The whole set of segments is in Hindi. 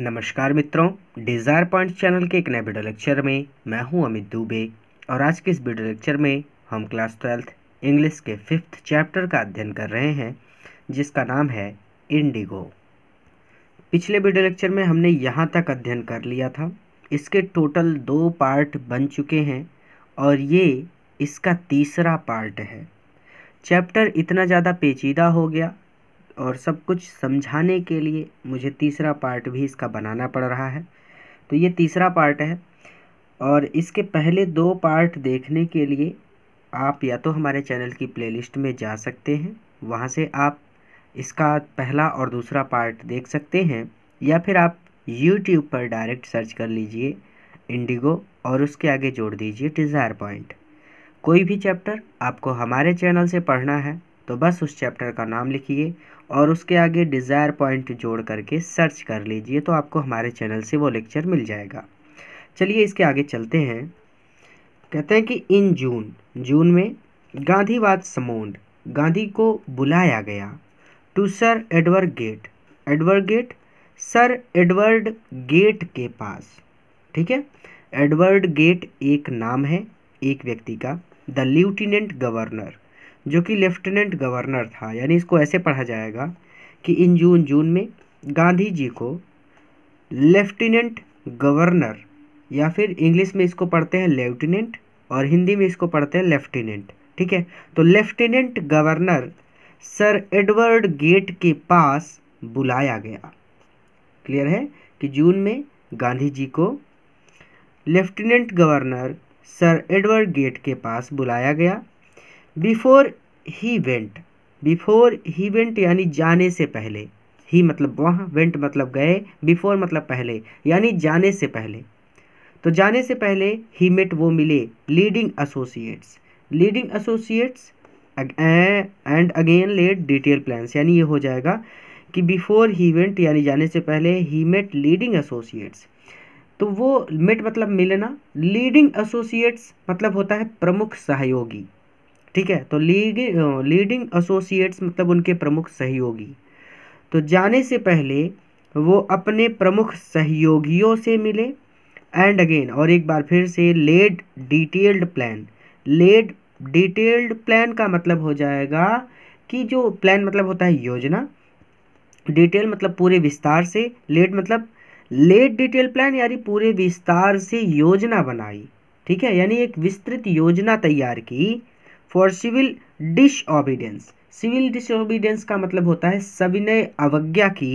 नमस्कार मित्रों डिज़ायर पॉइंट चैनल के एक नए वीडियो लेक्चर में मैं हूं अमित दुबे और आज के इस वीडियो लेक्चर में हम क्लास ट्वेल्थ इंग्लिश के फिफ्थ चैप्टर का अध्ययन कर रहे हैं जिसका नाम है इंडिगो पिछले वीडियो लेक्चर में हमने यहां तक अध्ययन कर लिया था इसके टोटल दो पार्ट बन चुके हैं और ये इसका तीसरा पार्ट है चैप्टर इतना ज़्यादा पेचीदा हो गया और सब कुछ समझाने के लिए मुझे तीसरा पार्ट भी इसका बनाना पड़ रहा है तो ये तीसरा पार्ट है और इसके पहले दो पार्ट देखने के लिए आप या तो हमारे चैनल की प्लेलिस्ट में जा सकते हैं वहाँ से आप इसका पहला और दूसरा पार्ट देख सकते हैं या फिर आप यूट्यूब पर डायरेक्ट सर्च कर लीजिए इंडिगो और उसके आगे जोड़ दीजिए डिज़ायर पॉइंट कोई भी चैप्टर आपको हमारे चैनल से पढ़ना है तो बस उस चैप्टर का नाम लिखिए और उसके आगे डिज़ायर पॉइंट जोड़ करके सर्च कर लीजिए तो आपको हमारे चैनल से वो लेक्चर मिल जाएगा चलिए इसके आगे चलते हैं कहते हैं कि इन जून जून में गांधीवाद समोंड गांधी को बुलाया गया to Sir Edward Gait Edward Gait Sir Edward Gait के पास ठीक है एडवर्ड गेट एक नाम है एक व्यक्ति का द लेफ्टिनेंट गवर्नर जो कि लेफ्टिनेंट गवर्नर था यानी इसको ऐसे पढ़ा जाएगा कि इन जून जून में गांधी जी को लेफ्टिनेंट गवर्नर या फिर इंग्लिश में इसको पढ़ते हैं लेफ्टिनेंट और हिंदी में इसको पढ़ते हैं लेफ्टिनेंट ठीक है तो lieutenant governor Sir Edward Gait के पास बुलाया गया क्लियर है कि जून में गांधी जी को lieutenant governor Sir Edward Gait के पास बुलाया गया before he went before he went यानी जाने से पहले ही मतलब वह वेंट मतलब गए बिफोर मतलब पहले यानी जाने से पहले तो जाने से पहले ही मेट वो मिले leading associates leading associates and again laid detail plans यानी ये हो जाएगा कि बिफोर ही वेंट यानी जाने से पहले ही मेट लीडिंग एसोसिएट्स तो वो मेट मतलब मिलना लीडिंग एसोसिएट्स मतलब होता है प्रमुख सहयोगी ठीक है तो लीडिंग एसोसिएट्स मतलब उनके प्रमुख सहयोगी तो जाने से पहले वो अपने प्रमुख सहयोगियों से मिले एंड अगेन और एक बार फिर से laid detailed plan laid detailed plan का मतलब हो जाएगा कि जो प्लान मतलब होता है योजना डिटेल मतलब पूरे विस्तार से लेट मतलब लेट डिटेल प्लान यानी पूरे विस्तार से योजना बनाई ठीक है यानी एक विस्तृत योजना तैयार की for civil disobedience civil disobedience का मतलब होता है सविनय अवज्ञा की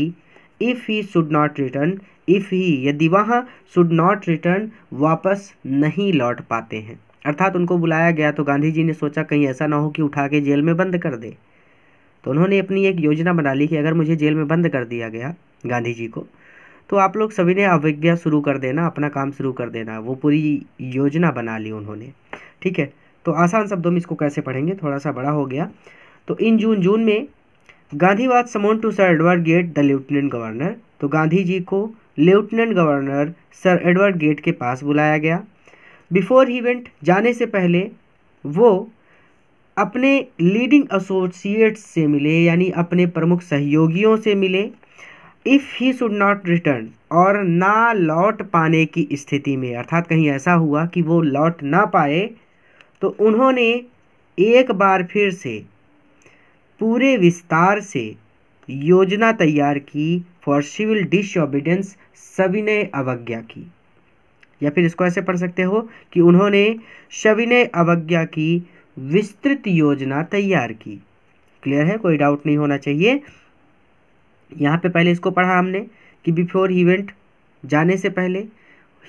if he should not return if he यदि वह शुड नॉट रिटर्न वापस नहीं लौट पाते हैं अर्थात उनको बुलाया गया तो गांधी जी ने सोचा कहीं ऐसा ना हो कि उठा के जेल में बंद कर दे तो उन्होंने अपनी एक योजना बना ली कि अगर मुझे जेल में बंद कर दिया गया गांधी जी को तो आप लोग सभी ने अवज्ञा शुरू कर देना अपना काम शुरू कर देना वो पूरी योजना बना ली उन्होंने ठीक है तो आसान शब्दों में इसको कैसे पढ़ेंगे थोड़ा सा बड़ा हो गया तो इन जून जून में गांधीवाद summoned to Sir Edward Gait the lieutenant governor तो गांधी जी को lieutenant governor Sir Edward Gait के पास बुलाया गया बिफोर ही वेंट जाने से पहले वो अपने लीडिंग एसोसिएट्स से मिले यानी अपने प्रमुख सहयोगियों से मिले if he should not return और ना लौट पाने की स्थिति में अर्थात कहीं ऐसा हुआ कि वो लौट ना पाए तो उन्होंने एक बार फिर से पूरे विस्तार से योजना तैयार की फॉर सिविल डिसऑबिडेंस सविनय अवज्ञा की या फिर इसको ऐसे पढ़ सकते हो कि उन्होंने सविनय अवज्ञा की विस्तृत योजना तैयार की क्लियर है कोई डाउट नहीं होना चाहिए यहाँ पे पहले इसको पढ़ा हमने कि बिफोर ही वेंट जाने से पहले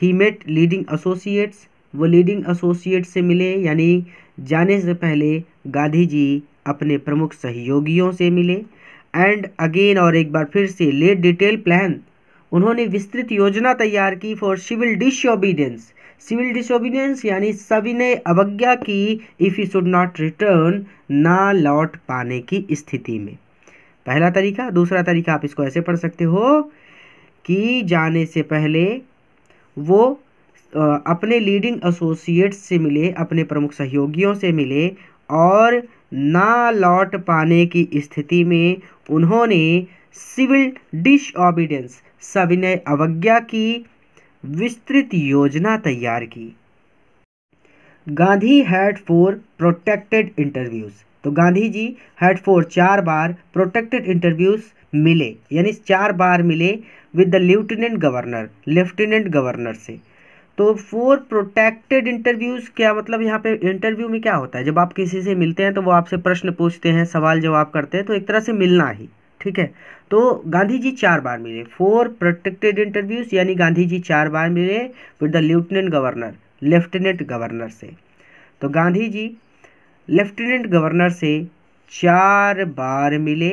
ही मेट लीडिंग एसोसिएट्स वो लीडिंग एसोसिएट से मिले यानी जाने से पहले गांधी जी अपने प्रमुख सहयोगियों से मिले एंड अगेन और एक बार फिर से लेट डिटेल प्लान उन्होंने विस्तृत योजना तैयार की for civil disobedience civil disobedience यानी सविनय अवज्ञा की if you should not return ना लौट पाने की स्थिति में पहला तरीका दूसरा तरीका आप इसको ऐसे पढ़ सकते हो कि जाने से पहले वो अपने लीडिंग एसोसिएट्स से मिले अपने प्रमुख सहयोगियों से मिले और ना लौट पाने की स्थिति में उन्होंने सिविल डिश ऑबिडेंस सविनय अवज्ञा की विस्तृत योजना तैयार की Gandhi had four protected interviews तो गांधी जी हैड फोर चार बार प्रोटेक्टेड इंटरव्यूज़ मिले यानी चार बार मिले with the lieutenant governor lieutenant governor से तो फोर प्रोटेक्टेड इंटरव्यूज़ क्या मतलब यहाँ पे इंटरव्यू में क्या होता है जब आप किसी से मिलते हैं तो वो आपसे प्रश्न पूछते हैं सवाल जवाब करते हैं तो एक तरह से मिलना ही ठीक है तो गांधी जी चार बार मिले फोर प्रोटेक्टेड इंटरव्यूज यानी गांधी जी चार बार मिले with the lieutenant governor lieutenant governor से तो गांधी जी लेफ्टिनेंट गवर्नर से चार बार मिले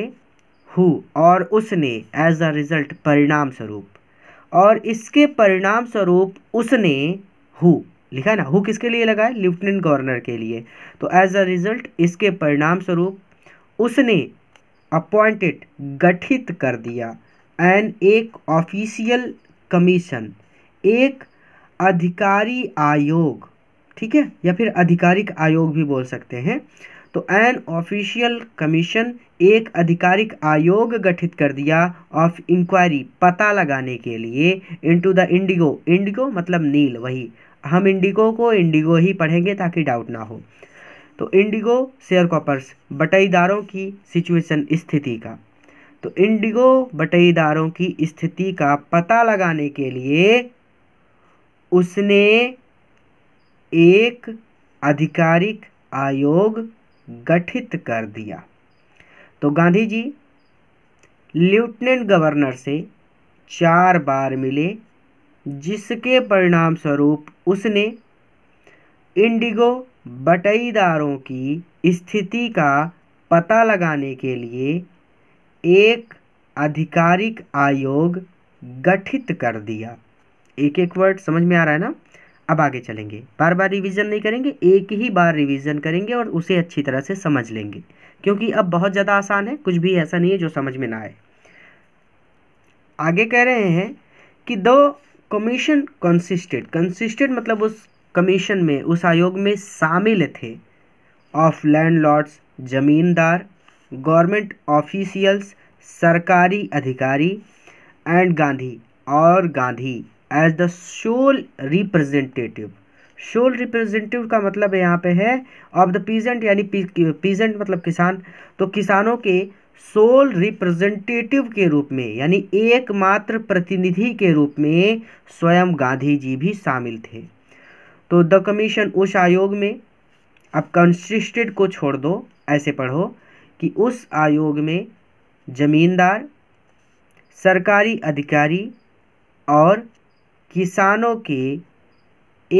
हु और उसने एज अ रिजल्ट परिणाम स्वरूप और इसके परिणाम स्वरूप उसने हु लिखा है ना हु किसके लिए लगा है लेफ्टिनेंट गवर्नर के लिए तो एज अ रिजल्ट इसके परिणाम स्वरूप उसने अपॉइंटेड गठित कर दिया एन एक ऑफिशियल कमीशन एक अधिकारी आयोग ठीक है या फिर आधिकारिक आयोग भी बोल सकते हैं तो एन ऑफिशियल कमीशन एक आधिकारिक आयोग गठित कर दिया ऑफ इंक्वायरी पता लगाने के लिए इनटू द इंडिगो इंडिगो मतलब नील वही हम इंडिगो को इंडिगो ही पढ़ेंगे ताकि डाउट ना हो तो इंडिगो शेयर कॉपर्स बटईदारों की सिचुएशन स्थिति का तो इंडिगो बटईदारों की स्थिति का पता लगाने के लिए उसने एक आधिकारिक आयोग गठित कर दिया तो गांधी जी लेफ्टिनेंट गवर्नर से चार बार मिले जिसके परिणाम स्वरूप उसने इंडिगो बटईदारों की स्थिति का पता लगाने के लिए एक आधिकारिक आयोग गठित कर दिया एक एक वर्ड समझ में आ रहा है ना अब आगे चलेंगे बार बार रिवीजन नहीं करेंगे एक ही बार रिवीजन करेंगे और उसे अच्छी तरह से समझ लेंगे क्योंकि अब बहुत ज़्यादा आसान है कुछ भी ऐसा नहीं है जो समझ में ना आए आगे कह रहे हैं कि दो कमीशन कंसिस्टेड कंसिस्टेड मतलब उस कमीशन में उस आयोग में शामिल थे ऑफ लैंड लॉर्ड्स जमींदार गवर्नमेंट ऑफिशियल्स सरकारी अधिकारी एंड गांधी और Gandhi as the sole representative sole representative का मतलब यहाँ पे है ऑफ द पीजेंट यानी पीजेंट मतलब किसान तो किसानों के सोल रिप्रेजेंटेटिव के रूप में यानी एकमात्र प्रतिनिधि के रूप में स्वयं गांधी जी भी शामिल थे तो द कमीशन उस आयोग में अब कंसिस्टेड को छोड़ दो ऐसे पढ़ो कि उस आयोग में जमींदार सरकारी अधिकारी और किसानों के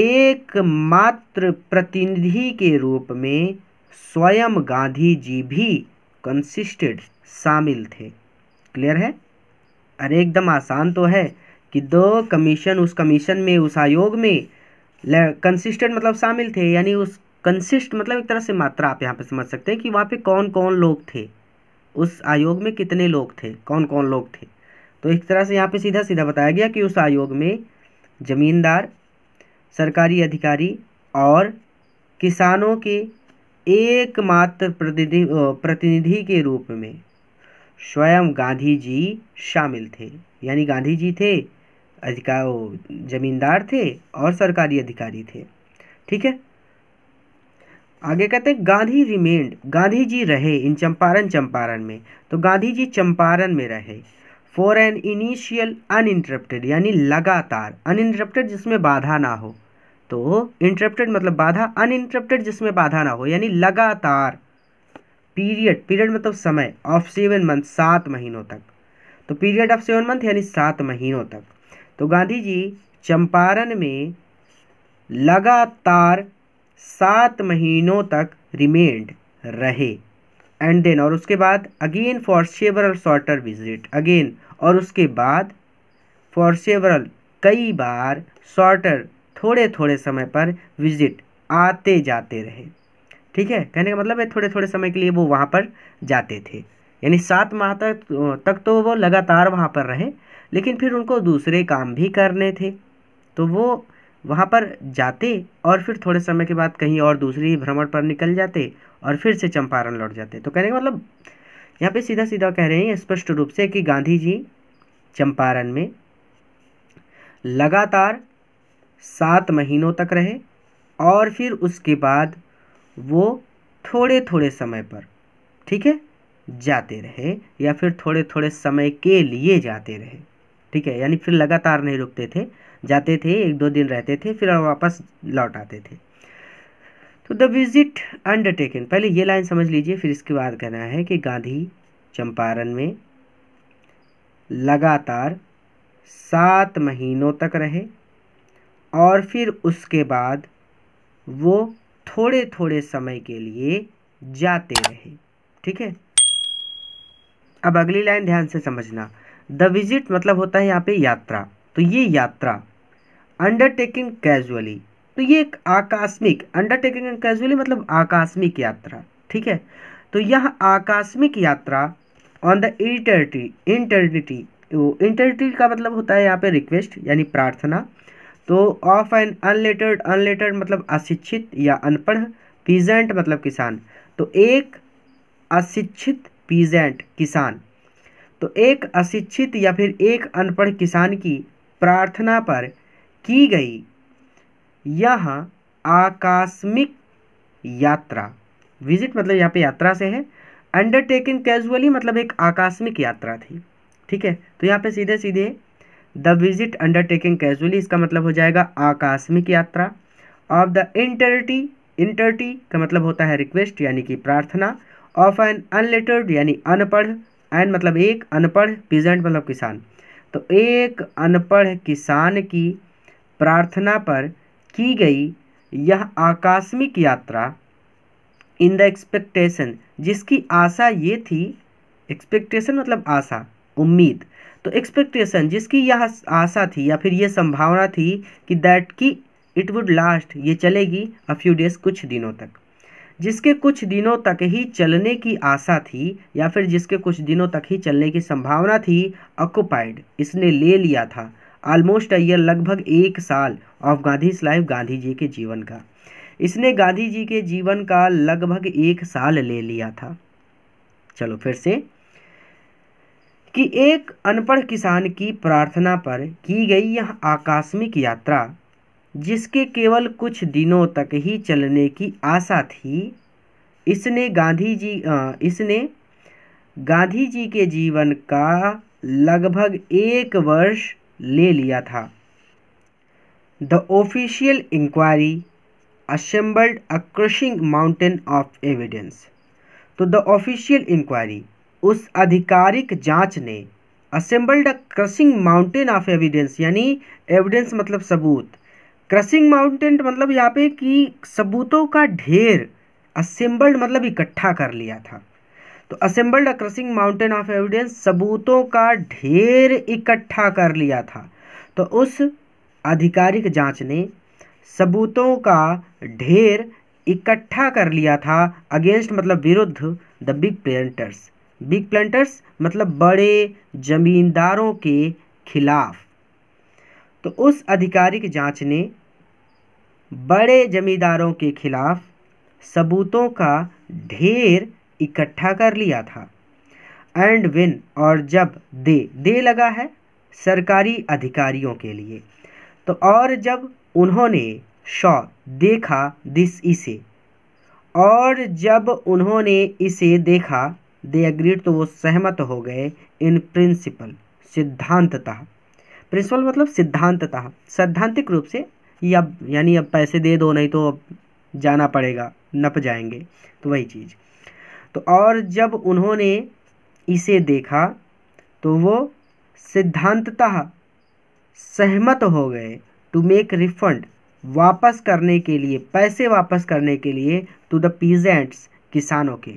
एकमात्र प्रतिनिधि के रूप में स्वयं गांधी जी भी कंसिस्टेड शामिल थे क्लियर है अरे एकदम आसान तो है कि दो कमीशन उस कमीशन में उस आयोग में कंसिस्टेंट मतलब शामिल थे यानी उस कंसिस्ट मतलब एक तरह से मात्रा आप यहाँ पे समझ सकते हैं कि वहाँ पे कौन कौन लोग थे उस आयोग में कितने लोग थे कौन कौन लोग थे तो एक तरह से यहाँ पे सीधा सीधा बताया गया कि उस आयोग में ज़मींदार सरकारी अधिकारी और किसानों के एकमात्र प्रतिनिधि प्रतिनिधि के रूप में स्वयं गांधी जी शामिल थे यानी गांधी जी थे अधिकार जमींदार थे और सरकारी अधिकारी थे ठीक है आगे कहते हैं गांधी रिमेंड गांधी जी रहे इन चंपारण चंपारण में तो गांधी जी चंपारण में रहे फॉर एन इनिशियल अनइंटरप्टेड यानी लगातार अनइंटरप्टेड जिसमें बाधा ना हो तो इंटरप्टेड मतलब बाधा अनइंटरप्टेड जिसमें बाधा ना हो यानी लगातार पीरियड पीरियड मतलब समय ऑफ सेवन मंथ सात महीनों तक तो पीरियड ऑफ सेवन मंथ यानी सात महीनों तक तो गांधी जी चंपारण में लगातार सात महीनों तक रिमेंड रहे एंड देन और उसके बाद again for several shorter visit again और उसके बाद फॉर सेवरल कई बार शॉर्टर थोड़े थोड़े समय पर विजिट आते जाते रहे ठीक है कहने का मतलब है थोड़े थोड़े समय के लिए वो वहाँ पर जाते थे यानी सात माह तक तक तो वो लगातार वहाँ पर रहे लेकिन फिर उनको दूसरे काम भी करने थे तो वो वहाँ पर जाते और फिर थोड़े समय के बाद कहीं और दूसरी भ्रमण पर निकल जाते और फिर से चंपारण लौट जाते तो कहने का मतलब यहाँ पे सीधा सीधा कह रहे हैं स्पष्ट रूप से कि गांधी जी चंपारण में लगातार सात महीनों तक रहे और फिर उसके बाद वो थोड़े थोड़े समय पर ठीक है जाते रहे या फिर थोड़े थोड़े समय के लिए जाते रहे ठीक है यानी फिर लगातार नहीं रुकते थे जाते थे एक दो दिन रहते थे फिर वापस लौट आते थे तो द विजिट अंडरटेकन पहले ये लाइन समझ लीजिए फिर इसके बाद कहना है कि गांधी चंपारण में लगातार सात महीनों तक रहे और फिर उसके बाद वो थोड़े थोड़े समय के लिए जाते रहे ठीक है अब अगली लाइन ध्यान से समझना द विजिट मतलब होता है यहाँ पे यात्रा तो ये यात्रा अंडरटेकिंग कैजुअली तो ये एक आकस्मिक अंडरटेकिंग कैजुअली मतलब आकस्मिक यात्रा ठीक है तो यह आकस्मिक यात्रा ऑन द इंटरटी इंटरनिटी इंटरनिटी का मतलब होता है यहाँ पे रिक्वेस्ट यानी प्रार्थना तो ऑफ एन अनलेटर्ड अनलेटर्ड मतलब अशिक्षित या अनपढ़ पीजेंट मतलब किसान तो एक अशिक्षित पीजेंट किसान तो एक अशिक्षित या फिर एक अनपढ़ किसान की प्रार्थना पर की गई यह आकस्मिक यात्रा विजिट मतलब यहाँ पे यात्रा से है अंडरटेकिंग कैजुअली मतलब एक आकस्मिक यात्रा थी ठीक है तो यहाँ पे सीधे सीधे द विजिट अंडरटेकिंग कैजुअली इसका मतलब हो जाएगा आकस्मिक यात्रा ऑफ द इंटरटी इंटरटी का मतलब होता है रिक्वेस्ट यानी कि प्रार्थना ऑफ एन अनलेटर्ड यानी अनपढ़ एन मतलब एक अनपढ़ पीजेंट मतलब किसान तो एक अनपढ़ किसान की प्रार्थना पर की गई यह आकस्मिक यात्रा इन द एक्सपेक्टेशन जिसकी आशा ये थी एक्सपेक्टेशन मतलब आशा उम्मीद तो एक्सपेक्टेशन जिसकी यह आशा थी या फिर यह संभावना थी कि दैट की इट वुड लास्ट ये चलेगी अ फ्यू डेज कुछ दिनों तक जिसके कुछ दिनों तक ही चलने की आशा थी या फिर जिसके कुछ दिनों तक ही चलने की संभावना थी ऑक्यूपाइड इसने ले लिया था ऑलमोस्ट अयर लगभग एक साल ऑफ गांधी लाइफ गांधी जी के जीवन का इसने गांधी जी के जीवन का लगभग एक साल ले लिया था चलो फिर से कि एक अनपढ़ किसान की प्रार्थना पर की गई यह आकस्मिक यात्रा जिसके केवल कुछ दिनों तक ही चलने की आशा थी इसने गांधी जी इसने गांधी जी के जीवन का लगभग एक वर्ष ले लिया था the official inquiry assembled a crushing mountain of evidence तो द ऑफिशियल इंक्वायरी उस आधिकारिक जांच ने assembled a crushing mountain of evidence यानी एविडेंस मतलब सबूत क्रशिंग माउंटेन मतलब यहाँ पे कि सबूतों का ढेर असेंबल्ड मतलब इकट्ठा कर लिया था तो assembled a crushing mountain of evidence सबूतों का ढेर इकट्ठा कर लिया था तो उस आधिकारिक जांच ने सबूतों का ढेर इकट्ठा कर लिया था अगेंस्ट मतलब विरुद्ध the big planters big planters मतलब बड़े जमींदारों के खिलाफ तो उस आधिकारिक जांच ने बड़े जमींदारों के खिलाफ सबूतों का ढेर इकट्ठा कर लिया था एंड विन और जब दे दे लगा है सरकारी अधिकारियों के लिए तो और जब उन्होंने शॉ देखा दिस इसे और जब उन्होंने इसे देखा दे अग्रीड तो वो सहमत हो गए इन प्रिंसिपल सिद्धांततः प्रिंसिपल मतलब सिद्धांततः सैद्धांतिक रूप से या यानी अब पैसे दे दो नहीं तो अब जाना पड़ेगा नप जाएंगे तो वही चीज़ तो और जब उन्होंने इसे देखा तो वो सिद्धांततः सहमत हो गए टू मेक रिफंड वापस करने के लिए पैसे वापस करने के लिए टू द पीजेंट्स किसानों के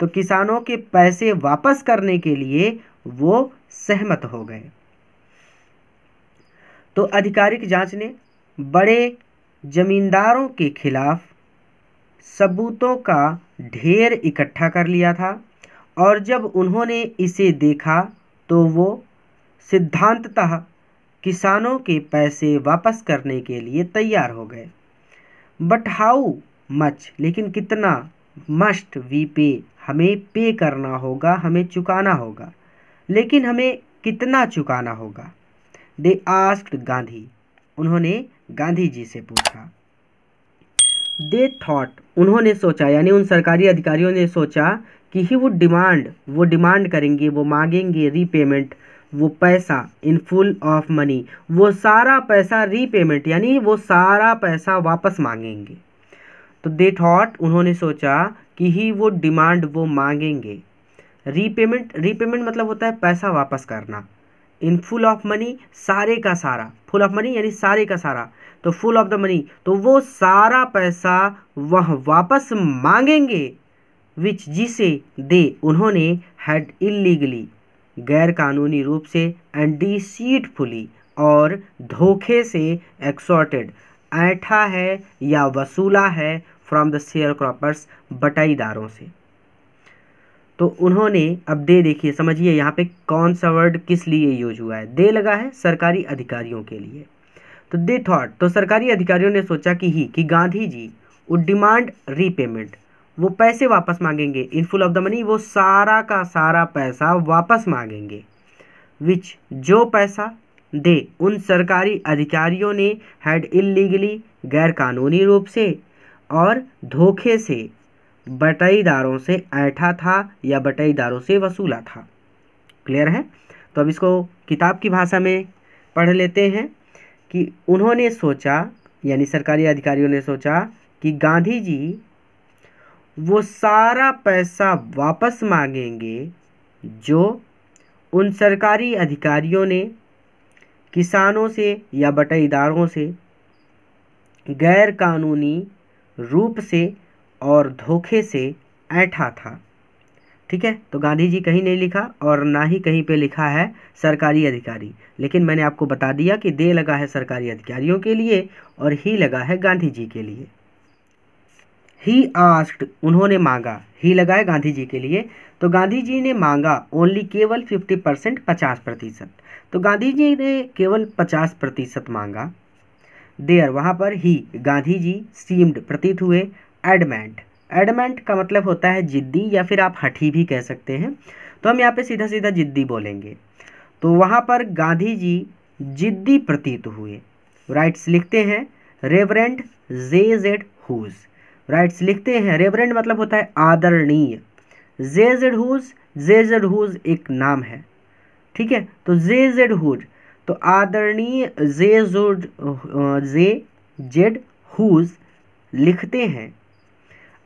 तो किसानों के पैसे वापस करने के लिए वो सहमत हो गए तो आधिकारिक जांच ने बड़े जमींदारों के खिलाफ सबूतों का ढेर इकट्ठा कर लिया था और जब उन्होंने इसे देखा तो वो सिद्धांततः किसानों के पैसे वापस करने के लिए तैयार हो गए बट हाउ मच लेकिन कितना मस्ट वी पे हमें पे करना होगा हमें चुकाना होगा लेकिन हमें कितना चुकाना होगा दे आस्क्ड गांधी उन्होंने गांधी जी से पूछा दे थॉट उन्होंने सोचा यानी उन सरकारी अधिकारियों ने सोचा कि ही वो डिमांड वो डिमांड करेंगे वो मांगेंगे रीपेमेंट वो पैसा इन फुल ऑफ मनी वो सारा पैसा रीपेमेंट यानी वो सारा पैसा वापस मांगेंगे तो दे थॉट उन्होंने सोचा कि ही वो डिमांड वो मांगेंगे रीपेमेंट रीपेमेंट मतलब होता है पैसा वापस करना इन फुल ऑफ मनी सारे का सारा फुल ऑफ मनी यानी सारे का सारा तो फुल ऑफ द मनी तो वो सारा पैसा वह वापस मांगेंगे विच जिसे दे उन्होंने हैड इलीगली कानूनी रूप से एंड डिसीटफुली और धोखे से एक्सॉर्टेड ऐठा है या वसूला है फ्रॉम द शेयर क्रॉपर्स बटाईदारों से तो उन्होंने अब दे देखिए समझिए यहाँ पे कौन सा वर्ड किस लिए यूज हुआ है दे लगा है सरकारी अधिकारियों के लिए तो दे थॉट तो सरकारी अधिकारियों ने सोचा कि ही कि गांधी जी वो डिमांड रीपेमेंट वो पैसे वापस मांगेंगे in full of the money वो सारा का सारा पैसा वापस मांगेंगे विच जो पैसा दे उन सरकारी अधिकारियों ने हैड इलीगली गैरकानूनी रूप से और धोखे से बटाईदारों से ऐठा था या बटाईदारों से वसूला था क्लियर है तो अब इसको किताब की भाषा में पढ़ लेते हैं कि उन्होंने सोचा यानी सरकारी अधिकारियों ने सोचा कि गांधी जी वो सारा पैसा वापस मांगेंगे जो उन सरकारी अधिकारियों ने किसानों से या बटाईदारों से गैर कानूनी रूप से और धोखे से ऐठा था ठीक है तो गांधी जी कहीं नहीं लिखा और ना ही कहीं पे लिखा है सरकारी अधिकारी लेकिन मैंने आपको बता दिया कि दे लगा है सरकारी अधिकारियों के लिए और ही लगा है गांधी जी के लिए ही आस्ट उन्होंने मांगा ही लगा है गांधी जी के लिए तो गांधी जी ने मांगा ओनली केवल फिफ्टी परसेंट पचास प्रतिशत तो गांधी जी ने केवल पचास प्रतिशत मांगा देयर वहाँ पर ही गांधी जी सीम्ड प्रतीत हुए एडमेंट एडमेंट का मतलब होता है जिद्दी या फिर आप हठी भी कह सकते हैं तो हम यहाँ पे सीधा सीधा जिद्दी बोलेंगे तो वहाँ पर गांधी जी जिद्दी प्रतीत हुए राइट्स लिखते हैं reverend J Z Hodge writes लिखते हैं रेवरेंट मतलब होता है आदरणीय J Z Hodge J Z Hodge एक नाम है ठीक है तो जे जेड हुज तो आदरणीय जे जोड जे जेड हुज लिखते हैं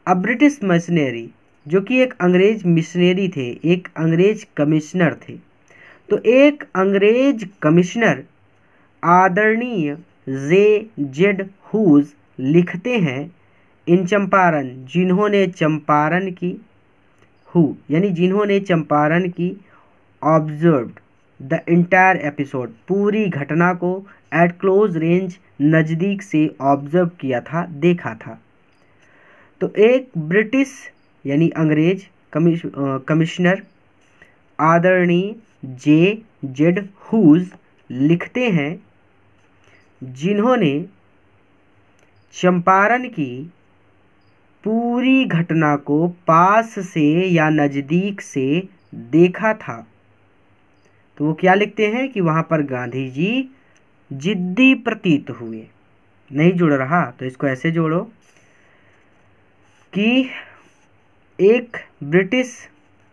अब ब्रिटिश मशनरी जो कि एक अंग्रेज मिशनरी थे एक अंग्रेज कमिश्नर थे तो एक अंग्रेज कमिश्नर आदरणीय जे जेड हुज लिखते हैं इन चंपारण जिन्होंने चंपारण की हु यानी जिन्होंने चंपारण की ऑब्जर्व द इंटायर एपिसोड पूरी घटना को एट क्लोज रेंज नज़दीक से ऑब्जर्व किया था देखा था तो एक ब्रिटिश यानी अंग्रेज कमिश कमिश्नर आदरणीय जे जेड हुज लिखते हैं जिन्होंने चंपारण की पूरी घटना को पास से या नज़दीक से देखा था तो वो क्या लिखते हैं कि वहाँ पर गांधी जी जिद्दी प्रतीत हुए नहीं जुड़ रहा तो इसको ऐसे जोड़ो कि एक ब्रिटिश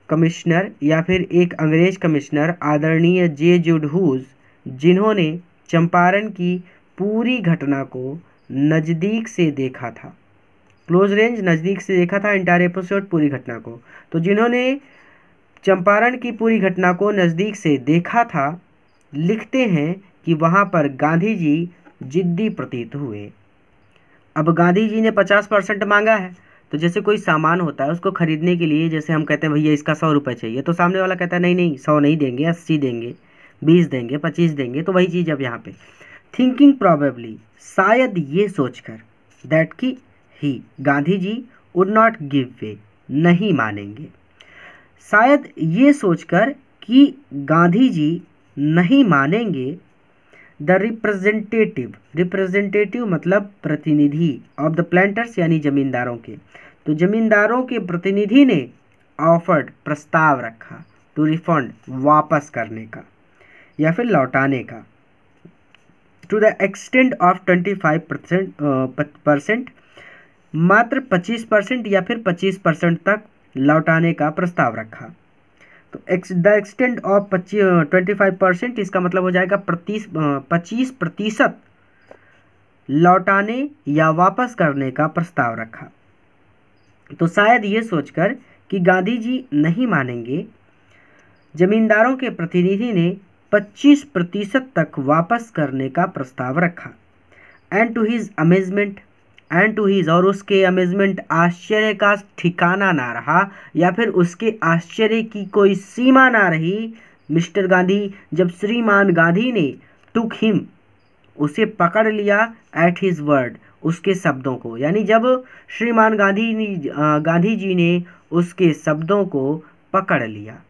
कमिश्नर या फिर एक अंग्रेज कमिश्नर आदरणीय जे जुडहूज जिन्होंने चंपारण की पूरी घटना को नज़दीक से देखा था क्लोज रेंज नज़दीक से देखा था इंटायर एपिसोड पूरी घटना को तो जिन्होंने चंपारण की पूरी घटना को नज़दीक से देखा था लिखते हैं कि वहाँ पर गांधी जी जिद्दी प्रतीत हुए अब गांधी जी ने पचास परसेंट मांगा है तो जैसे कोई सामान होता है उसको ख़रीदने के लिए जैसे हम कहते हैं भैया इसका सौ रुपये चाहिए तो सामने वाला कहता है नहीं नहीं सौ नहीं देंगे अस्सी देंगे बीस देंगे पच्चीस देंगे तो वही चीज़ अब यहाँ पे थिंकिंग प्रॉबेबली शायद ये सोचकर दैट कि he Gandhi ji would not give way नहीं मानेंगे शायद ये सोचकर कि गांधी जी नहीं मानेंगे द रिप्रेजेंटेटिव रिप्रेजेंटेटिव मतलब प्रतिनिधि ऑफ द प्लांटर्स यानी जमींदारों के तो जमींदारों के प्रतिनिधि ने ऑफर्ड प्रस्ताव रखा टू रिफंड वापस करने का या फिर लौटाने का to the extend of twenty five percent percent मात्र पच्चीस परसेंट या फिर पच्चीस परसेंट तक लौटाने का प्रस्ताव रखा तो एक्स द एक्सटेंट ऑफ पच्चीस ट्वेंटी फाइव परसेंट इसका मतलब हो जाएगा प्रतीस पच्चीस प्रतिशत लौटाने या वापस करने का प्रस्ताव रखा तो शायद ये सोचकर कि गांधी जी नहीं मानेंगे जमींदारों के प्रतिनिधि ने पच्चीस प्रतिशत तक वापस करने का प्रस्ताव रखा and to his amazement and to his और उसके अमेजमेंट आश्चर्य का ठिकाना ना रहा या फिर उसके आश्चर्य की कोई सीमा ना रही मिस्टर गांधी जब श्रीमान गांधी ने टुक हिम उसे पकड़ लिया एट हिज वर्ड उसके शब्दों को यानी जब श्रीमान गांधी गांधी जी ने उसके शब्दों को पकड़ लिया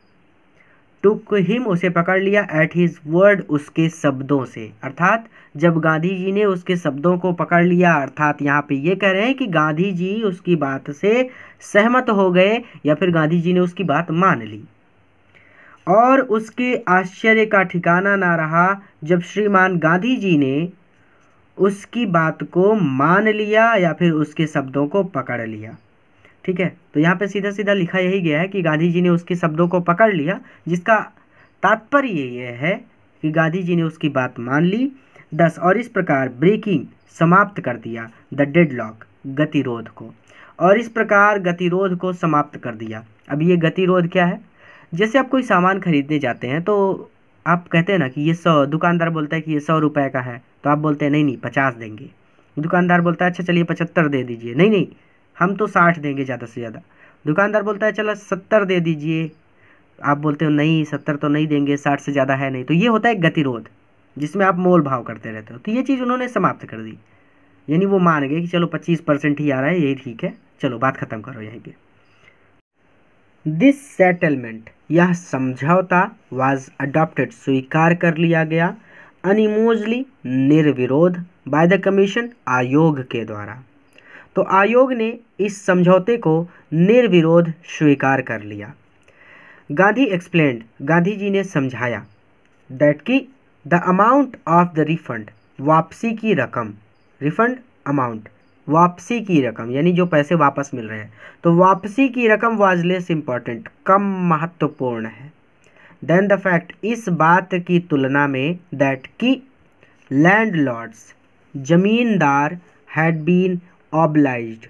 टुक हिम उसे पकड़ लिया एट हिज वर्ड उसके शब्दों से अर्थात जब गांधी जी ने उसके शब्दों को पकड़ लिया अर्थात यहाँ पे ये कह रहे हैं कि गांधी जी उसकी बात से सहमत हो गए या फिर गांधी जी ने उसकी बात मान ली और उसके आश्चर्य का ठिकाना ना रहा जब श्रीमान गांधी जी ने उसकी बात को मान लिया या फिर उसके शब्दों को पकड़ लिया ठीक है तो यहाँ पे सीधा सीधा लिखा यही गया है कि गांधी जी ने उसके शब्दों को पकड़ लिया जिसका तात्पर्य ये है कि गांधी जी ने उसकी बात मान ली दस और इस प्रकार ब्रेकिंग समाप्त कर दिया द डेड गतिरोध को और इस प्रकार गतिरोध को समाप्त कर दिया अब ये गतिरोध क्या है जैसे आप कोई सामान खरीदने जाते हैं तो आप कहते हैं ना कि ये सौ दुकानदार बोलता है कि ये सौ रुपये का है तो आप बोलते हैं नहीं नहीं पचास देंगे दुकानदार बोलता है अच्छा चलिए पचहत्तर दे दीजिए नहीं नहीं हम तो साठ देंगे ज़्यादा से ज़्यादा दुकानदार बोलता है चलो सत्तर दे दीजिए आप बोलते हो नहीं सत्तर तो नहीं देंगे साठ से ज़्यादा है नहीं तो ये होता है गतिरोध जिसमें आप मोल भाव करते रहते हो तो ये चीज़ उन्होंने समाप्त कर दी यानी वो मान गए कि चलो पच्चीस परसेंट ही आ रहा है यही ठीक है चलो बात ख़त्म करो यहीं पे दिस सेटलमेंट यह समझौता वाज अडॉप्टेड स्वीकार कर लिया गया अनिमोजली निर्विरोध बाय द कमीशन आयोग के द्वारा तो आयोग ने इस समझौते को निर्विरोध स्वीकार कर लिया गांधी एक्सप्लेंड गांधी जी ने समझाया दैट की the amount of the refund वापसी की रकम रिफंड अमाउंट वापसी की रकम यानी जो पैसे वापस मिल रहे हैं तो वापसी की रकम वॉज लेस इम्पॉर्टेंट कम महत्वपूर्ण है देन द फैक्ट इस बात की तुलना में दैट की लैंड लॉर्ड्स जमींदार हैड बीन ऑबलाइज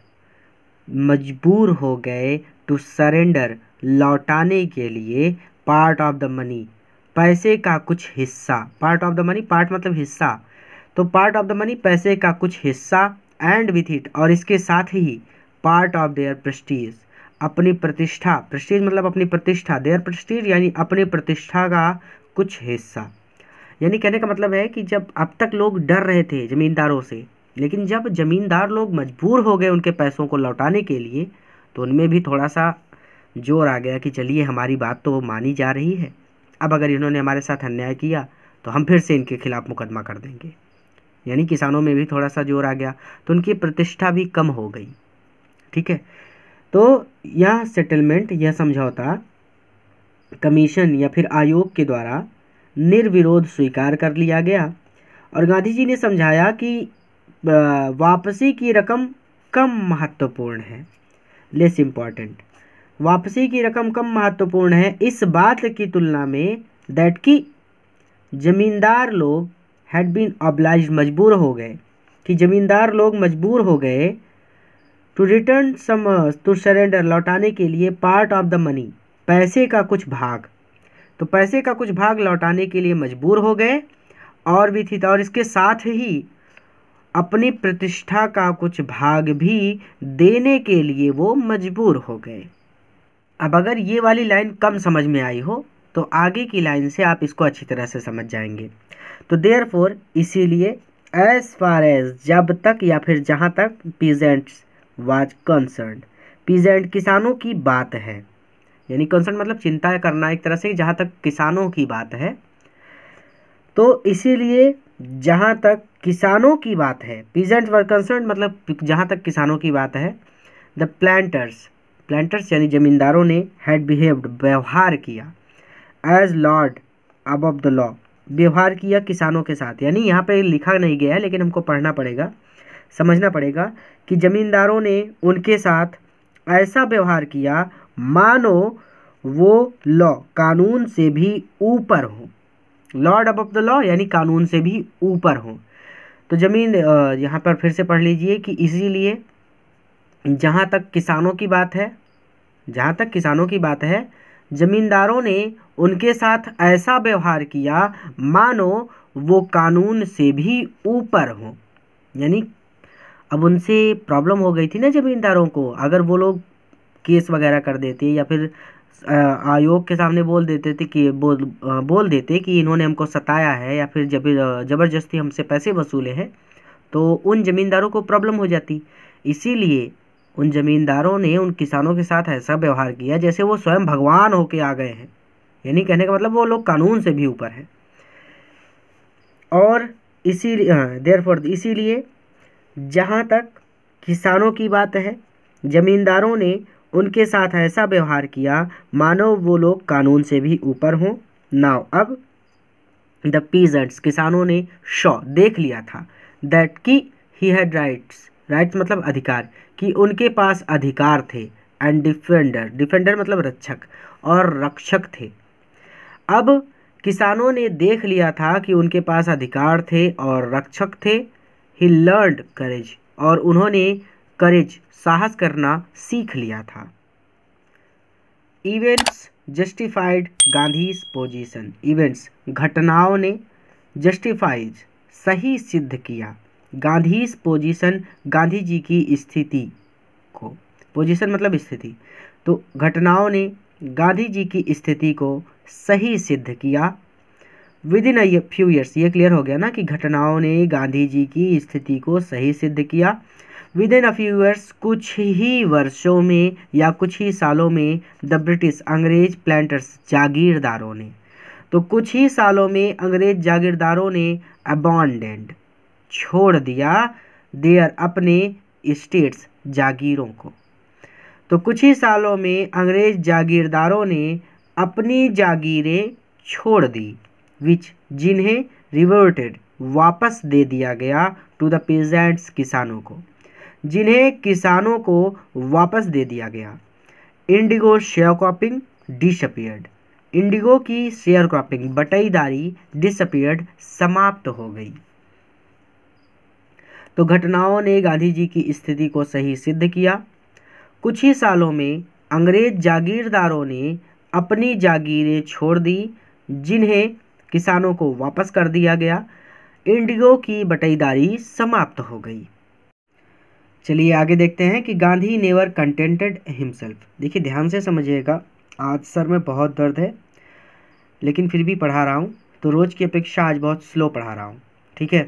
मजबूर हो गए टू सरेंडर लौटाने के लिए पार्ट ऑफ द मनी पैसे का कुछ हिस्सा part of the money part मतलब हिस्सा तो पार्ट ऑफ द मनी पैसे का कुछ हिस्सा एंड विथ इट और इसके साथ ही पार्ट ऑफ देयर प्रस्टीज अपनी प्रतिष्ठा प्रस्टीज मतलब अपनी प्रतिष्ठा देयर प्रस्टीज यानी अपनी प्रतिष्ठा का कुछ हिस्सा यानी कहने का मतलब है कि जब अब तक लोग डर रहे थे जमींदारों से लेकिन जब ज़मींदार लोग मजबूर हो गए उनके पैसों को लौटाने के लिए तो उनमें भी थोड़ा सा जोर आ गया कि चलिए हमारी बात तो मानी जा रही है अब अगर इन्होंने हमारे साथ अन्याय किया तो हम फिर से इनके खिलाफ़ मुकदमा कर देंगे यानी किसानों में भी थोड़ा सा जोर आ गया तो उनकी प्रतिष्ठा भी कम हो गई ठीक है तो यह सेटलमेंट यह समझौता कमीशन या फिर आयोग के द्वारा निर्विरोध स्वीकार कर लिया गया और गांधी जी ने समझाया कि वापसी की रकम कम महत्वपूर्ण है लेस इम्पॉर्टेंट वापसी की रकम कम महत्वपूर्ण है इस बात की तुलना में दैट की ज़मींदार लोग हैड बीन ऑब्लाइज मजबूर हो गए कि ज़मींदार लोग मजबूर हो गए to return some to surrender लौटाने के लिए पार्ट ऑफ द मनी पैसे का कुछ भाग तो पैसे का कुछ भाग लौटाने के लिए मजबूर हो गए और भी थी तो और इसके साथ ही अपनी प्रतिष्ठा का कुछ भाग भी देने के लिए वो मजबूर हो गए अब अगर ये वाली लाइन कम समझ में आई हो तो आगे की लाइन से आप इसको अच्छी तरह से समझ जाएंगे तो देयर फोर इसीलिए एज फार एज जब तक या फिर जहाँ तक पीजेंट्स वाज कंसर्न पीजेंट किसानों की बात है यानी कंसर्न मतलब चिंता करना एक तरह से जहाँ तक किसानों की बात है तो इसीलिए जहाँ तक किसानों की बात है पीजेंट वर कंसर्न मतलब जहाँ तक किसानों की बात है द प्लान्टर्स प्लान्टर्स यानी जमींदारों ने हैड बिहेव्ड व्यवहार किया as lord above the law व्यवहार किया किसानों के साथ यानी यहाँ पे लिखा नहीं गया है लेकिन हमको पढ़ना पड़ेगा समझना पड़ेगा कि ज़मींदारों ने उनके साथ ऐसा व्यवहार किया मानो वो लॉ कानून से भी ऊपर हो लॉर्ड अब द लॉ यानी कानून से भी ऊपर हों तो ज़मीन यहाँ पर फिर से पढ़ लीजिए कि इसीलिए जहाँ तक किसानों की बात है जहाँ तक किसानों की बात है ज़मींदारों ने उनके साथ ऐसा व्यवहार किया मानो वो कानून से भी ऊपर हो यानी अब उनसे प्रॉब्लम हो गई थी ना ज़मींदारों को अगर वो लोग केस वगैरह कर देते या फिर आयोग के सामने बोल देते थे कि बोल बोल देते कि इन्होंने हमको सताया है या फिर जब ज़बरदस्ती हमसे पैसे वसूले हैं तो उन ज़मींदारों को प्रॉब्लम हो जाती इसीलिए उन ज़मींदारों ने उन किसानों के साथ ऐसा व्यवहार किया जैसे वो स्वयं भगवान होके आ गए हैं यानी कहने का मतलब वो लोग कानून से भी ऊपर हैं और इसी देर फॉर इसीलिए जहाँ तक किसानों की बात है ज़मींदारों ने उनके साथ ऐसा व्यवहार किया मानो वो लोग कानून से भी ऊपर हों ना अब द पीजेंट्स किसानों ने शॉ देख लिया था दैट की ही हैड राइट्स राइट्स मतलब अधिकार कि उनके पास अधिकार थे एंड डिफेंडर डिफेंडर मतलब रक्षक और रक्षक थे अब किसानों ने देख लिया था कि उनके पास अधिकार थे और रक्षक थे ही लर्न करेज और उन्होंने करेज साहस करना सीख लिया था events justified Gandhi's position events घटनाओं ने जस्टिफाइज सही सिद्ध किया गांधीज पोजीशन गांधी जी की स्थिति को पोजीशन मतलब स्थिति तो घटनाओं ने गांधी जी की स्थिति को सही सिद्ध किया with in a few years ये क्लियर हो गया ना कि घटनाओं ने गांधी जी की स्थिति को सही सिद्ध किया with in a few years कुछ ही वर्षों में या कुछ ही सालों में द ब्रिटिश अंग्रेज प्लांटर्स जागीरदारों ने तो कुछ ही सालों में अंग्रेज जागीरदारों ने अबॉन्डेंड छोड़ दिया देयर अपने स्टेट्स जागीरों को तो कुछ ही सालों में अंग्रेज जागीरदारों ने अपनी जागीरें छोड़ दी विच जिन्हें रिवर्टेड वापस दे दिया गया टू द पेजेंट्स किसानों को जिन्हें किसानों को वापस दे दिया गया indigo share cropping disappeared indigo की शेयर क्रॉपिंग बटईदारी डिसअपियर्ड समाप्त हो गई तो घटनाओं ने गांधी जी की स्थिति को सही सिद्ध किया कुछ ही सालों में अंग्रेज जागीरदारों ने अपनी जागीरें छोड़ दी जिन्हें किसानों को वापस कर दिया गया इंडिगो की बटाईदारी समाप्त हो गई चलिए आगे देखते हैं कि गांधी नेवर कंटेंटेड हिमसेल्फ देखिए ध्यान से समझिएगा आज सर में बहुत दर्द है लेकिन फिर भी पढ़ा रहा हूँ तो रोज़ की अपेक्षा आज बहुत स्लो पढ़ा रहा हूँ ठीक है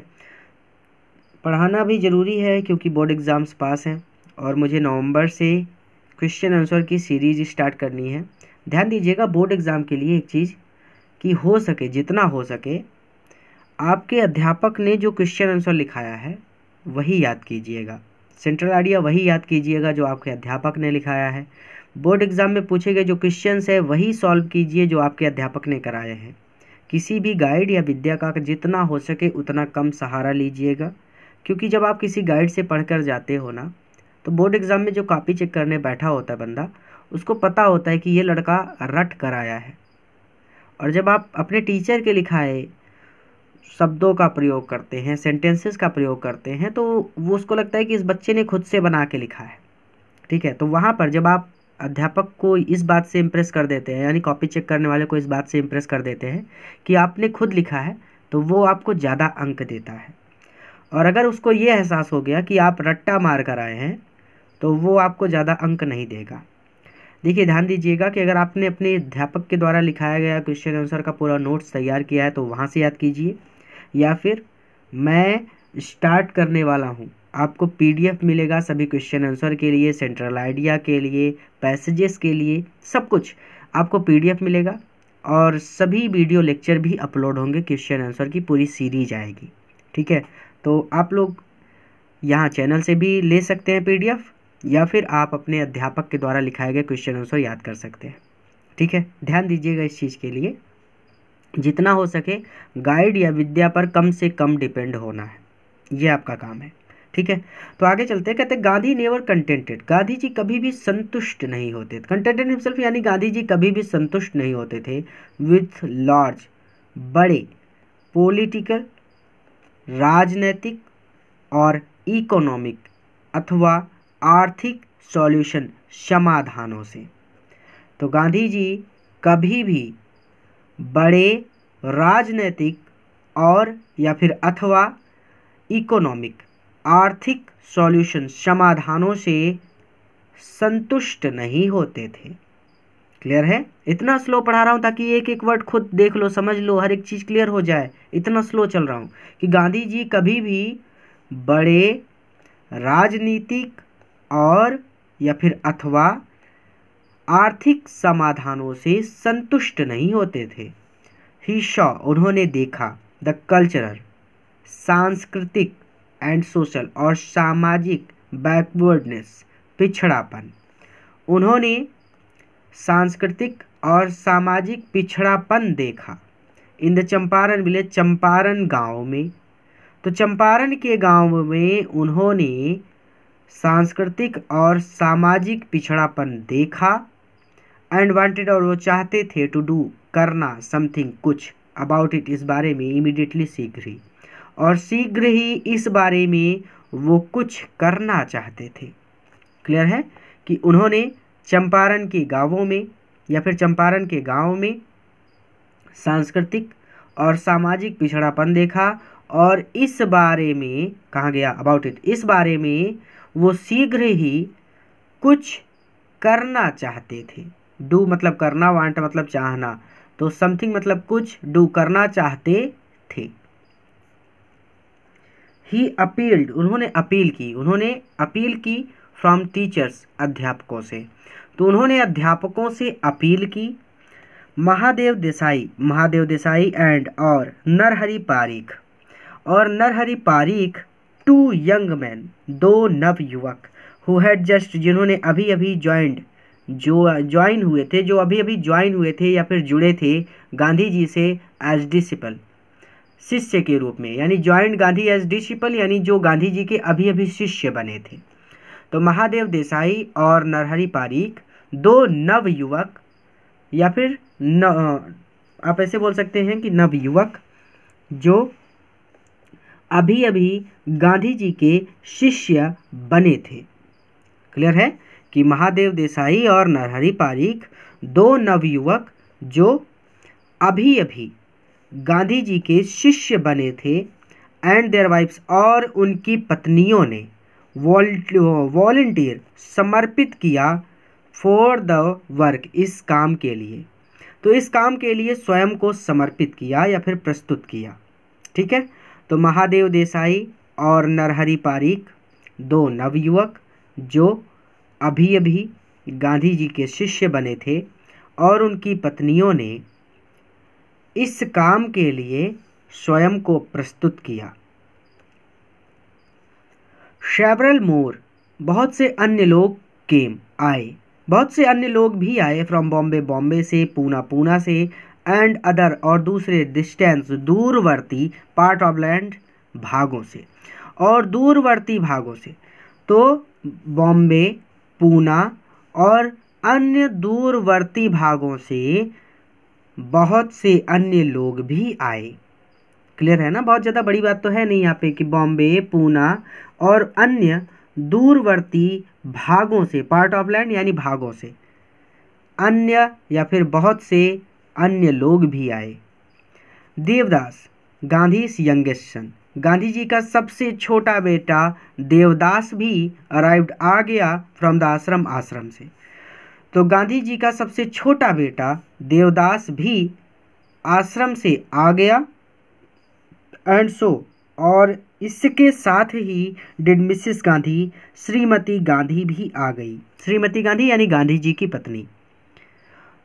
पढ़ाना भी ज़रूरी है क्योंकि बोर्ड एग्ज़ाम्स पास हैं और मुझे नवंबर से क्वेश्चन आंसर की सीरीज़ स्टार्ट करनी है ध्यान दीजिएगा बोर्ड एग्ज़ाम के लिए एक चीज़ कि हो सके जितना हो सके आपके अध्यापक ने जो क्वेश्चन आंसर लिखाया है वही याद कीजिएगा सेंट्रल आइडिया वही याद कीजिएगा जो आपके अध्यापक ने लिखाया है बोर्ड एग्ज़ाम में पूछे गए जो क्वेश्चंस है वही सॉल्व कीजिए जो आपके अध्यापक ने कराए हैं किसी भी गाइड या विद्या का जितना हो सके उतना कम सहारा लीजिएगा क्योंकि जब आप किसी गाइड से पढ़कर जाते हो ना तो बोर्ड एग्ज़ाम में जो कापी चेक करने बैठा होता है बंदा उसको पता होता है कि ये लड़का रट कर आया है और जब आप अपने टीचर के लिखाए शब्दों का प्रयोग करते हैं सेंटेंसेस का प्रयोग करते हैं तो वो उसको लगता है कि इस बच्चे ने खुद से बना के लिखा है ठीक है तो वहाँ पर जब आप अध्यापक को इस बात से इम्प्रेस कर देते हैं यानी कॉपी चेक करने वाले को इस बात से इम्प्रेस कर देते हैं कि आपने खुद लिखा है तो वो आपको ज़्यादा अंक देता है और अगर उसको ये एहसास हो गया कि आप रट्टा मार कर आए हैं तो वो आपको ज़्यादा अंक नहीं देगा देखिए ध्यान दीजिएगा कि अगर आपने अपने अध्यापक के द्वारा लिखाया गया क्वेश्चन आंसर का पूरा नोट्स तैयार किया है तो वहाँ से याद कीजिए या फिर मैं स्टार्ट करने वाला हूँ आपको पीडीएफ मिलेगा सभी क्वेश्चन आंसर के लिए सेंट्रल आइडिया के लिए पैसेजेस के लिए सब कुछ आपको पीडीएफ मिलेगा और सभी वीडियो लेक्चर भी अपलोड होंगे क्वेश्चन आंसर की पूरी सीरीज आएगी ठीक है तो आप लोग यहाँ चैनल से भी ले सकते हैं पीडीएफ या फिर आप अपने अध्यापक के द्वारा लिखाए गए क्वेश्चन आंसर याद कर सकते हैं ठीक है ध्यान दीजिएगा इस चीज़ के लिए जितना हो सके गाइड या विद्या पर कम से कम डिपेंड होना है ये आपका काम है ठीक है तो आगे चलते हैं कहते गांधी नेवर कंटेंटेड गांधी जी कभी भी संतुष्ट नहीं होते कंटेंटेड हिमसेल्फ यानी गांधी जी कभी भी संतुष्ट नहीं होते थे विथ लार्ज बड़े पॉलिटिकल राजनैतिक और इकोनॉमिक अथवा आर्थिक सॉल्यूशन समाधानों से तो गांधी जी कभी भी बड़े राजनैतिक और या फिर अथवा इकोनॉमिक आर्थिक सॉल्यूशन समाधानों से संतुष्ट नहीं होते थे क्लियर है इतना स्लो पढ़ा रहा हूँ ताकि एक एक वर्ड खुद देख लो समझ लो हर एक चीज़ क्लियर हो जाए इतना स्लो चल रहा हूँ कि गांधी जी कभी भी बड़े राजनीतिक और या फिर अथवा आर्थिक समाधानों से संतुष्ट नहीं होते थे ही शॉ उन्होंने देखा द कल्चरल सांस्कृतिक एंड सोशल और सामाजिक बैकवर्डनेस पिछड़ापन उन्होंने सांस्कृतिक और सामाजिक पिछड़ापन देखा in the Champaran village Champaran गांव में तो चंपारण के गांव में उन्होंने सांस्कृतिक और सामाजिक पिछड़ापन देखा एंड वांटेड और वो चाहते थे टू डू करना समथिंग कुछ अबाउट इट इस बारे में इमिडिएटली शीघ्र ही और शीघ्र ही इस बारे में वो कुछ करना चाहते थे क्लियर है कि उन्होंने चंपारण के गांवों में या फिर चंपारण के गांवों में सांस्कृतिक और सामाजिक पिछड़ापन देखा और इस बारे में कहा गया अबाउट इट इस बारे में वो शीघ्र ही कुछ करना चाहते थे डू मतलब करना वांट मतलब चाहना तो समथिंग मतलब कुछ डू करना चाहते थे ही अपील्ड उन्होंने अपील की उन्होंने अपील की फ्रॉम टीचर्स अध्यापकों से तो उन्होंने अध्यापकों से अपील की महादेव देसाई महादेव देसाई एंड और नरहरि पारीख और Narhari Parikh two young man दो नव युवक हु हैड जस्ट जिन्होंने अभी अभी ज्वाइंड जो ज्वाइन हुए थे जो अभी अभी ज्वाइन हुए थे या फिर जुड़े थे गांधी जी से एज डिसिपल शिष्य के रूप में यानी ज्वाइंट गांधी एज डिसिपल यानी जो गांधी जी के अभी अभी शिष्य बने थे तो महादेव देसाई और नरहरी पारीख दो नव युवक या फिर न आप ऐसे बोल सकते हैं कि नव युवक जो अभी अभी गांधी जी के शिष्य बने थे क्लियर है कि महादेव देसाई और नरहरि पारीख दो नवयुवक जो अभी अभी गांधी जी के शिष्य बने थे एंड देयर वाइफ्स और उनकी पत्नियों ने वॉल्टियर समर्पित किया फॉर द वर्क इस काम के लिए तो इस काम के लिए स्वयं को समर्पित किया या फिर प्रस्तुत किया ठीक है तो महादेव देसाई और नरहरि पारीख दो नवयुवक जो अभी अभी गांधी जी के शिष्य बने थे और उनकी पत्नियों ने इस काम के लिए स्वयं को प्रस्तुत किया शैबरल मोर बहुत से अन्य लोग केम आए बहुत से अन्य लोग भी आए फ्रॉम बॉम्बे बॉम्बे से पूना पूना से एंड अदर और दूसरे डिस्टेंस दूरवर्ती पार्ट ऑफ लैंड भागों से और दूरवर्ती भागों से तो बॉम्बे पूना और अन्य दूरवर्ती भागों से बहुत से अन्य लोग भी आए क्लियर है ना बहुत ज़्यादा बड़ी बात तो है नहीं यहाँ पे कि बॉम्बे पूना और अन्य दूरवर्ती भागों से पार्ट ऑफ लैंड यानी भागों से अन्य या फिर बहुत से अन्य लोग भी आए देवदास गांधीज यंगेस्ट सन गांधी जी का सबसे छोटा बेटा देवदास भी अराइव्ड आ गया फ्रॉम द आश्रम आश्रम से तो गांधी जी का सबसे छोटा बेटा देवदास भी आश्रम से आ गया एंड सो so, और इसके साथ ही डिड मिसिस गांधी श्रीमती गांधी भी आ गई श्रीमती गांधी यानी गांधी जी की पत्नी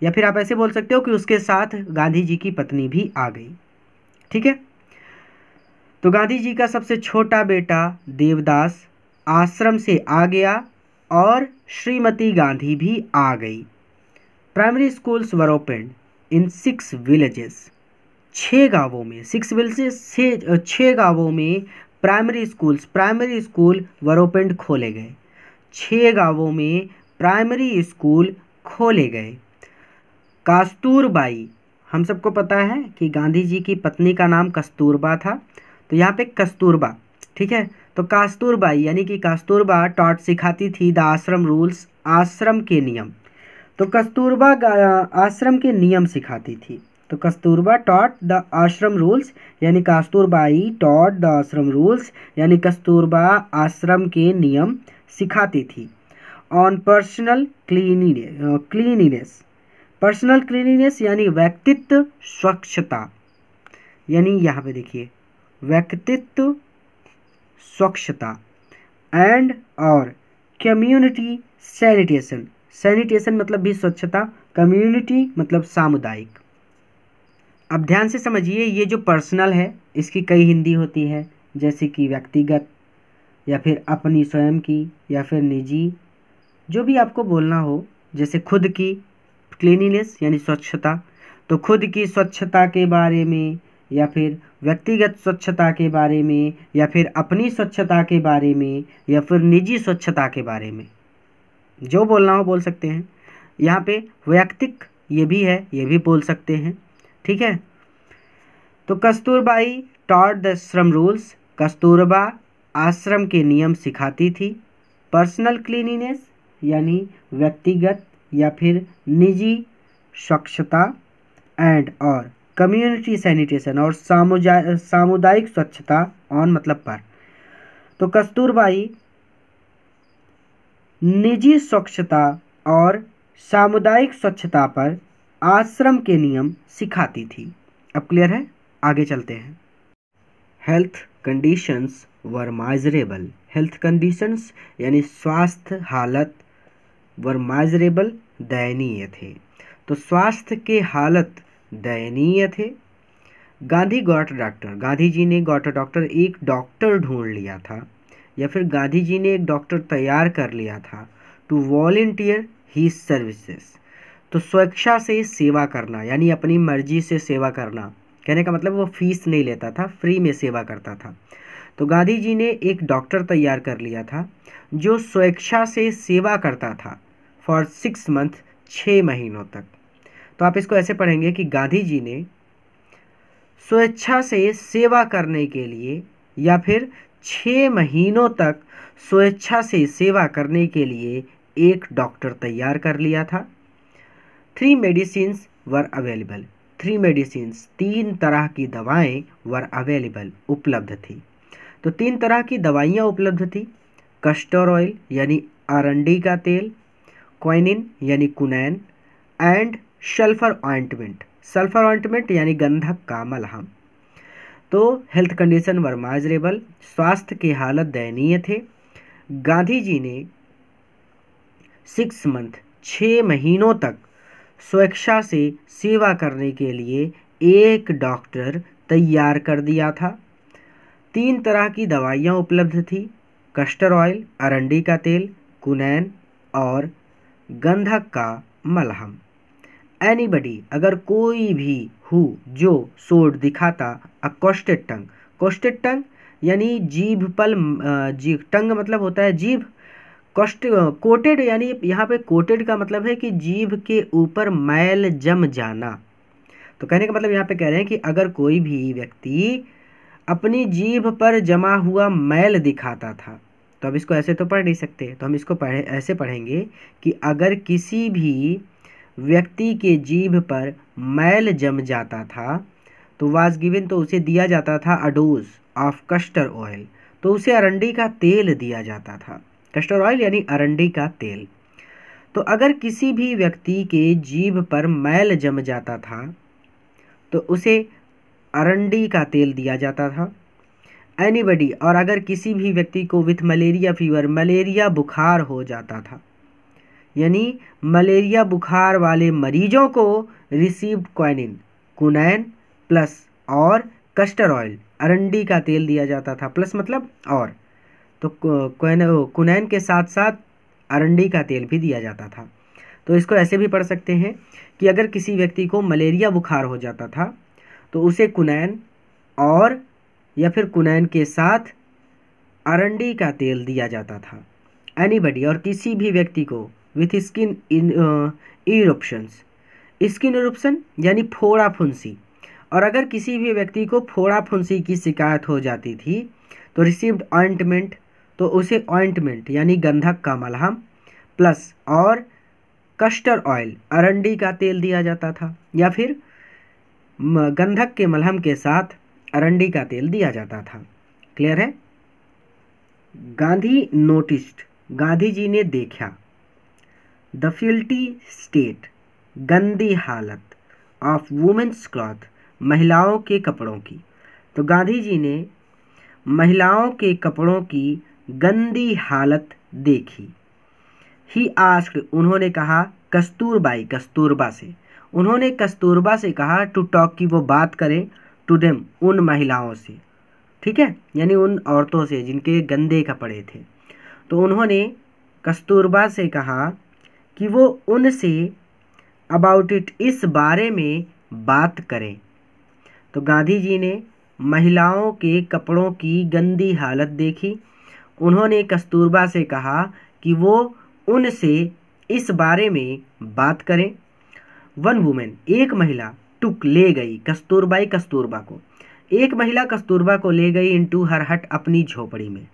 या फिर आप ऐसे बोल सकते हो कि उसके साथ गांधी जी की पत्नी भी आ गई ठीक है तो गांधी जी का सबसे छोटा बेटा देवदास आश्रम से आ गया और श्रीमती गांधी भी आ गई primary schools were open in six villages छः गांवों में सिक्स विलेजेस से छः गांवों में primary schools primary school open खोले गए छः गांवों में प्राइमरी स्कूल खोले गए कास्तूरबाई हम सबको पता है कि गांधी जी की पत्नी का नाम कस्तूरबा था तो यहाँ पे कस्तूरबा ठीक है तो कास्तूरबा यानी कि कास्तूरबा टॉट सिखाती थी द आश्रम रूल्स आश्रम के नियम तो कस्तूरबा आश्रम के नियम सिखाती थी तो Kasturba taught the ashram rules यानी Kasturbai taught the ashram rules यानी कस्तूरबा आश्रम के नियम सिखाती थी on personal cleanliness cleanliness personal cleanliness यानी व्यक्तित्व स्वच्छता यानी यहाँ पे देखिए व्यक्तित्व स्वच्छता एंड और कम्युनिटी सैनिटेशन सैनिटेशन मतलब भी स्वच्छता कम्युनिटी मतलब सामुदायिक अब ध्यान से समझिए ये जो पर्सनल है इसकी कई हिंदी होती है जैसे कि व्यक्तिगत या फिर अपनी स्वयं की या फिर निजी जो भी आपको बोलना हो जैसे खुद की क्लीनिनेस यानी स्वच्छता तो खुद की स्वच्छता के बारे में या फिर व्यक्तिगत स्वच्छता के बारे में या फिर अपनी स्वच्छता के बारे में या फिर निजी स्वच्छता के बारे में जो बोलना हो बोल सकते हैं यहाँ पे व्यक्तिक ये भी है ये भी बोल सकते हैं ठीक है तो Kasturbai taught the ashram rules Kasturba ashram के नियम सिखाती थी पर्सनल क्लीनिनेस यानी व्यक्तिगत या फिर निजी स्वच्छता एंड और कम्युनिटी सैनिटेशन और सामुदायिक स्वच्छता ऑन मतलब पर तो कस्तूरबाई निजी स्वच्छता और सामुदायिक स्वच्छता पर आश्रम के नियम सिखाती थी अब क्लियर है आगे चलते हैं health conditions were miserable health conditions यानी स्वास्थ्य हालत वर माइजरेबल दयनीय थे तो स्वास्थ्य के हालत दयनीय थे गांधी गॉट डॉक्टर गांधी जी ने गॉट डॉक्टर एक डॉक्टर ढूंढ लिया था या फिर गांधी जी ने एक डॉक्टर तैयार कर लिया था टू वॉल्टियर ही सर्विसेस तो स्वेच्छा से सेवा करना यानी अपनी मर्जी से सेवा करना कहने का मतलब वो फीस नहीं लेता था फ्री में सेवा करता था तो गांधी जी ने एक डॉक्टर तैयार कर लिया था जो स्वेच्छा से सेवा करता था फॉर सिक्स मंथ छः महीनों तक तो आप इसको ऐसे पढ़ेंगे कि गांधी जी ने स्वेच्छा से सेवा करने के लिए या फिर छः महीनों तक स्वेच्छा से सेवा करने के लिए एक डॉक्टर तैयार कर लिया था three medicines were available three medicines तीन तरह की दवाएं वर अवेलेबल उपलब्ध थी तो तीन तरह की दवाइयाँ उपलब्ध थी कस्टर ऑयल यानी अरंडी का तेल क्वाइनिन यानी कुनैन and sulphur ointment sulphur ointment यानी गंधक का मलहम तो हेल्थ कंडीशन वर स्वास्थ्य की हालत दयनीय थे गांधी जी ने सिक्स मंथ छः महीनों तक स्वेच्छा से सेवा करने के लिए एक डॉक्टर तैयार कर दिया था तीन तरह की दवाइयाँ उपलब्ध थी कस्टर ऑयल अरंडी का तेल कुनैन और गंधक का मलहम एनीबडी अगर कोई भी हु जो सोड दिखाता अ कोस्टेड टंग कोस्टेड टंग यानी जीभ पल जी टंग मतलब होता है जीभ कोस्ट कोटेड यानी यहाँ पे कोटेड का मतलब है कि जीभ के ऊपर मैल जम जाना तो कहने का मतलब यहाँ पे कह रहे हैं कि अगर कोई भी व्यक्ति अपनी जीभ पर जमा हुआ मैल दिखाता था तो अब इसको ऐसे तो पढ़ नहीं सकते तो हम इसको पढ़े ऐसे पढ़ेंगे कि अगर किसी भी व्यक्ति के जीभ पर मैल जम जाता था तो वाज गिवन तो उसे दिया जाता था अडोस ऑफ कस्टर ऑयल तो उसे अरंडी का तेल दिया जाता था कस्टर ऑयल यानी अरंडी का तेल तो अगर किसी भी व्यक्ति के जीभ पर मैल जम जाता था तो उसे अरंडी का तेल दिया जाता था एनीबडी और अगर किसी भी व्यक्ति को विथ मलेरिया फीवर मलेरिया बुखार हो जाता था यानी मलेरिया बुखार वाले मरीजों को रिसीव्ड क्वाइनिन कुनैन प्लस और कस्टर ऑयल अरंडी का तेल दिया जाता था प्लस मतलब और तो कुनैन के साथ साथ अरंडी का तेल भी दिया जाता था तो इसको ऐसे भी पढ़ सकते हैं कि अगर किसी व्यक्ति को मलेरिया बुखार हो जाता था तो उसे कुनैन और या फिर कुनैन के साथ अरंडी का तेल दिया जाता था एनीबडी और किसी भी व्यक्ति को with skin eruptions skin eruption यानी फोड़ा फुंसी और अगर किसी भी व्यक्ति को फोड़ा फुंसी की शिकायत हो जाती थी तो रिसीव्ड ऑइंटमेंट तो उसे ऑइंटमेंट यानी गंधक का मलहम प्लस और कस्टर ऑयल अरंडी का तेल दिया जाता था या फिर गंधक के मलहम के साथ अरंडी का तेल दिया जाता था क्लियर है गांधी नोटिस्ड गांधी जी ने देखा द फिल्टी स्टेट गंदी हालत ऑफ वुमेंस क्लॉथ महिलाओं के कपड़ों की तो गांधी जी ने महिलाओं के कपड़ों की गंदी हालत देखी ही आस्क उन्होंने कहा कस्तूरबाई कस्तूरबा से उन्होंने कस्तूरबा से कहा टू टॉक की वो बात करें टू डेम उन महिलाओं से ठीक है यानी उन औरतों से जिनके गंदे कपड़े थे तो उन्होंने कस्तूरबा से कहा कि वो उनसे अबाउट इट इस बारे में बात करें तो गांधी जी ने महिलाओं के कपड़ों की गंदी हालत देखी उन्होंने कस्तूरबा से कहा कि वो उनसे इस बारे में बात करें वन वुमेन एक महिला टुक ले गई कस्तूरबाई कस्तूरबा को एक महिला कस्तूरबा को ले गई इनटू हर हट अपनी झोपड़ी में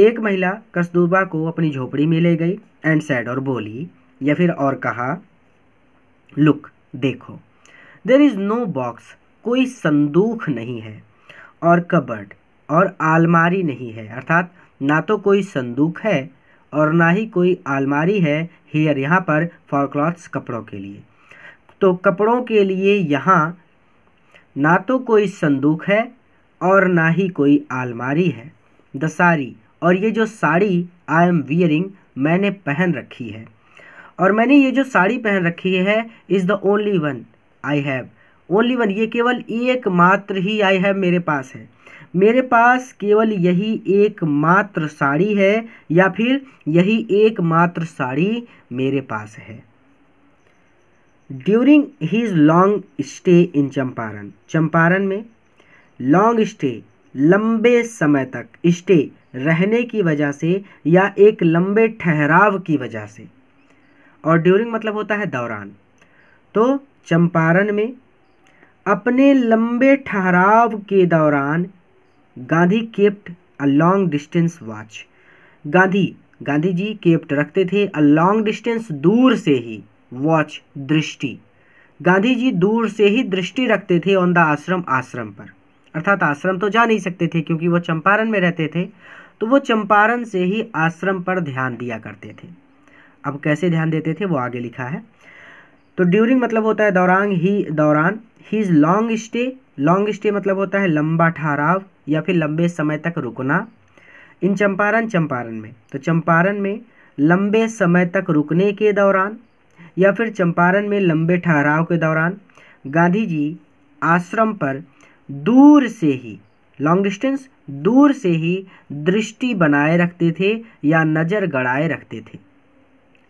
एक महिला कस्तूरबा को अपनी झोपड़ी में ले गई एंड सैड और बोली या फिर और कहा लुक देखो देर इज़ नो बॉक्स कोई संदूक नहीं है और कबर्ड और आलमारी नहीं है अर्थात ना तो कोई संदूक है और ना ही कोई आलमारी है हेयर यहाँ पर फॉर क्लॉथ्स कपड़ों के लिए तो कपड़ों के लिए यहाँ ना तो कोई संदूक है और ना ही कोई आलमारी है द और ये जो साड़ी आई एम वियरिंग मैंने पहन रखी है और मैंने ये जो साड़ी पहन रखी है is the only one I have only one ये केवल एकमात्र ही आई हैव मेरे पास है मेरे पास केवल यही एकमात्र साड़ी है या फिर यही एकमात्र साड़ी मेरे पास है during his long stay in Champaran Champaran में लॉन्ग स्टे लंबे समय तक स्टे रहने की वजह से या एक लंबे ठहराव की वजह से और ड्यूरिंग मतलब होता है दौरान तो चंपारण में अपने लंबे ठहराव के दौरान Gandhi kept a long distance watch Gandhi Gandhi ji kept रखते थे अ लॉन्ग डिस्टेंस दूर से ही वॉच दृष्टि गांधी जी दूर से ही दृष्टि रखते थे ऑन द आश्रम आश्रम पर अर्थात आश्रम तो जा नहीं सकते थे क्योंकि वो चंपारण में रहते थे तो वो चंपारण से ही आश्रम पर ध्यान दिया करते थे अब कैसे ध्यान देते थे वो आगे लिखा है तो ड्यूरिंग मतलब होता है दौरान ही दौरान ही is long stay long stay मतलब होता है लंबा ठहराव या फिर लंबे समय तक रुकना इन चंपारण चंपारण में तो चंपारण में लंबे समय तक रुकने के दौरान या फिर चंपारण में लंबे ठहराव के दौरान गांधी जी आश्रम पर दूर से ही लॉन्ग डिस्टेंस दूर से ही दृष्टि बनाए रखते थे या नज़र गड़ाए रखते थे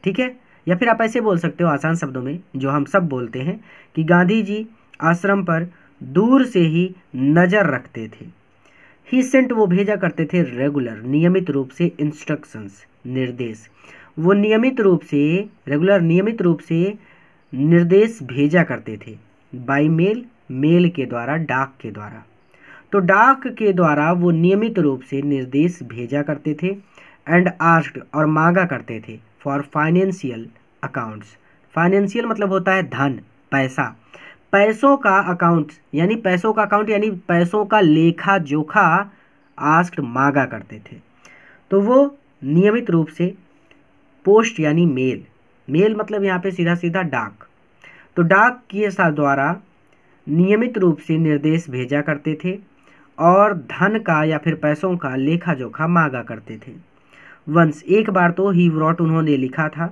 ठीक है या फिर आप ऐसे बोल सकते हो आसान शब्दों में जो हम सब बोलते हैं कि गांधी जी आश्रम पर दूर से ही नज़र रखते थे ही सेंट वो भेजा करते थे रेगुलर नियमित रूप से इंस्ट्रक्शंस निर्देश वो नियमित रूप से रेगुलर नियमित रूप से निर्देश भेजा करते थे बाई मेल मेल के द्वारा डाक के द्वारा तो डाक के द्वारा वो नियमित रूप से निर्देश भेजा करते थे एंड आस्ट और मांगा करते थे फॉर फाइनेंशियल अकाउंट्स फाइनेंशियल मतलब होता है धन पैसा पैसों का अकाउंट यानी पैसों का अकाउंट यानी पैसों का लेखा जोखा आस्ट मांगा करते थे तो वो नियमित रूप से पोस्ट यानी मेल मेल मतलब यहाँ पे सीधा सीधा डाक तो डाक के द्वारा नियमित रूप से निर्देश भेजा करते थे और धन का या फिर पैसों का लेखा जोखा मांगा करते थे वंश एक बार तो ही व्रॉट उन्होंने लिखा था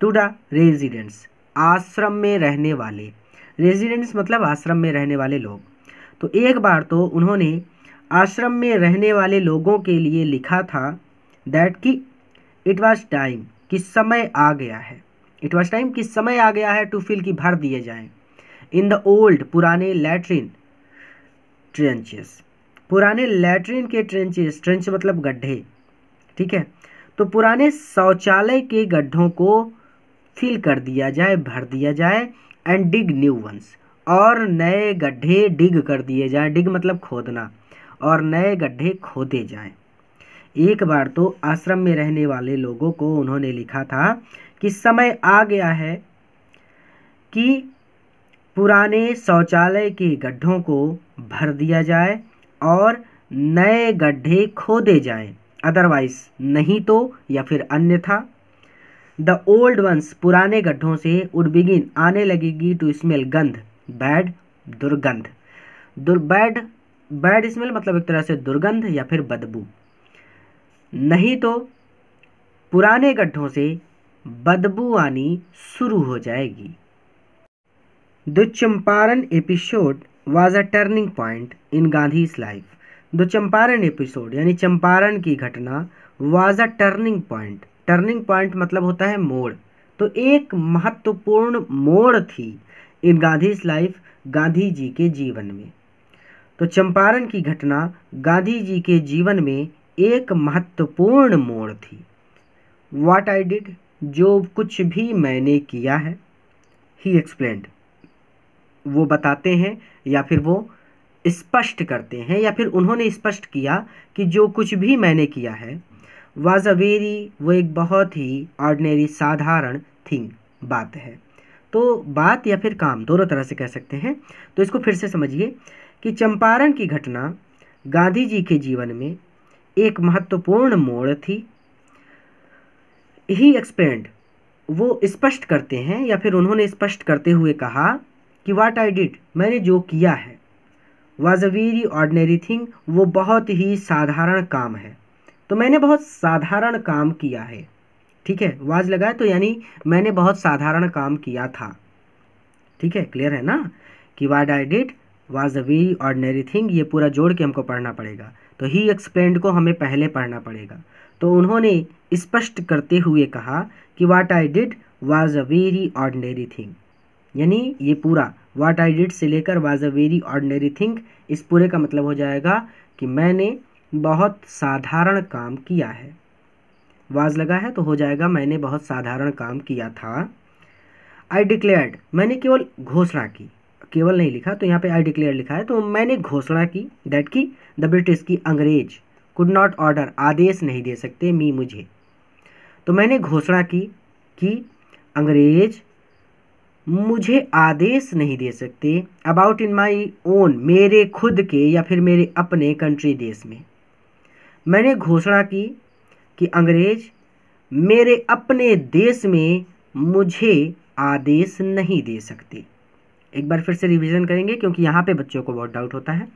टूडा रेजिडेंट्स आश्रम में रहने वाले रेजिडेंट्स मतलब आश्रम में रहने वाले लोग तो एक बार तो उन्होंने आश्रम में रहने वाले लोगों के लिए लिखा था दैट कि इट वॉज टाइम कि समय आ गया है इट वॉज टाइम कि समय आ गया है टू फिल की भर दिए जाएं इन द ओल्ड पुराने लैट्रिन ट्रेंचेस पुराने लेटरिन के ट्रेंचेस ट्रेंच मतलब गड्ढे ठीक है तो पुराने शौचालय के गड्ढों को फिल कर दिया जाए भर दिया जाए एंड डिग न्यू वंस और नए गड्ढे डिग कर दिए जाएँ डिग मतलब खोदना और नए गड्ढे खोदे जाएँ एक बार तो आश्रम में रहने वाले लोगों को उन्होंने लिखा था कि समय आ गया है कि पुराने शौचालय के गड्ढों को भर दिया जाए और नए गड्ढे खोदे जाएं अदरवाइज नहीं तो या फिर अन्यथा द ओल्ड वंस पुराने गड्ढों से उड बिगिन आने लगेगी टू स्मेल गंध बैड दुर्गंध दुर बैड बैड स्मेल मतलब एक तरह से दुर्गंध या फिर बदबू नहीं तो पुराने गड्ढों से बदबू आनी शुरू हो जाएगी the Champaran episode was a turning point in Gandhi's life the Champaran episode यानी चंपारण की घटना was a turning point turning point मतलब होता है मोड़ तो एक महत्वपूर्ण मोड़ थी इन गांधी लाइफ गांधी जी के जीवन में तो चंपारण की घटना गांधी जी के जीवन में एक महत्वपूर्ण मोड़ थी वाट आई डिड जो कुछ भी मैंने किया है ही एक्सप्लेंड वो बताते हैं या फिर वो स्पष्ट करते हैं या फिर उन्होंने स्पष्ट किया कि जो कुछ भी मैंने किया है वाज अ वेरी वो एक बहुत ही ऑर्डनरी साधारण थिंग बात है तो बात या फिर काम दोनों तरह से कह सकते हैं तो इसको फिर से समझिए कि चंपारण की घटना गांधी जी के जीवन में एक महत्वपूर्ण मोड़ थी ही एक्सपेंड वो स्पष्ट करते हैं या फिर उन्होंने स्पष्ट करते हुए कहा कि वाट आई डिड मैंने जो किया है was a very ordinary thing वो बहुत ही साधारण काम है तो मैंने बहुत साधारण काम किया है ठीक है वाज लगाए तो यानी मैंने बहुत साधारण काम किया था ठीक है क्लियर है ना कि what I did was a very ordinary thing ये पूरा जोड़ के हमको पढ़ना पड़ेगा तो ही एक्सप्लेंड को हमें पहले पढ़ना पड़ेगा तो उन्होंने स्पष्ट करते हुए कहा कि what I did was a very ordinary thing यानी ये पूरा वाट आई डिड से लेकर was a very ordinary thing इस पूरे का मतलब हो जाएगा कि मैंने बहुत साधारण काम किया है वाज लगा है तो हो जाएगा मैंने बहुत साधारण काम किया था आई डिक्लेयर्ड मैंने केवल घोषणा की केवल नहीं लिखा तो यहाँ पे आई डिक्लेयर लिखा है तो मैंने घोषणा की दैट की द ब्रिटिश की अंग्रेज कुड नॉट ऑर्डर आदेश नहीं दे सकते मी मुझे तो मैंने घोषणा की कि अंग्रेज मुझे आदेश नहीं दे सकते अबाउट इन माई ओन मेरे खुद के या फिर मेरे अपने कंट्री देश में मैंने घोषणा की कि अंग्रेज मेरे अपने देश में मुझे आदेश नहीं दे सकते एक बार फिर से रिवीजन करेंगे क्योंकि यहाँ पे बच्चों को बहुत डाउट होता है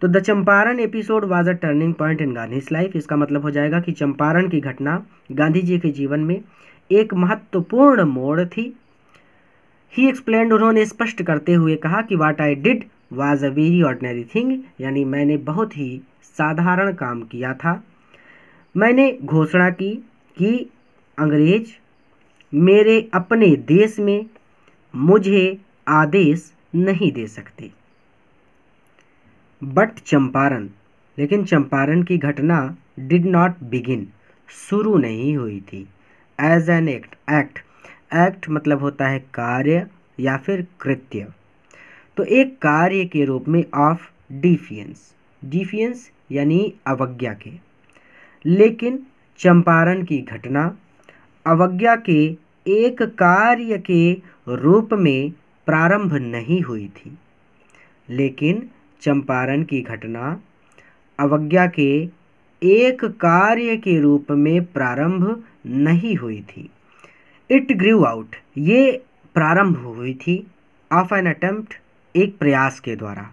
तो the Champaran episode was a turning point in Gandhi's life इसका मतलब हो जाएगा कि चंपारण की घटना गांधी जी के जीवन में एक महत्वपूर्ण मोड़ थी ही एक्सप्लेन उन्होंने स्पष्ट करते हुए कहा कि what I did was a very ordinary thing यानी मैंने बहुत ही साधारण काम किया था मैंने घोषणा की कि अंग्रेज मेरे अपने देश में मुझे आदेश नहीं दे सकते बट चंपारण लेकिन चंपारण की घटना डिड नॉट बिगिन शुरू नहीं हुई थी as an act act act मतलब होता है कार्य या फिर कृत्य तो एक कार्य के रूप में ऑफ डिफियंस डिफियंस यानी अवज्ञा के लेकिन चंपारण की घटना अवज्ञा के एक कार्य के रूप में प्रारंभ नहीं हुई थी लेकिन चंपारण की घटना अवज्ञा के एक कार्य के रूप में प्रारंभ नहीं हुई थी इट ग्रू आउट ये प्रारंभ हुई थी ऑफ एन अटेम्प्ट एक प्रयास के द्वारा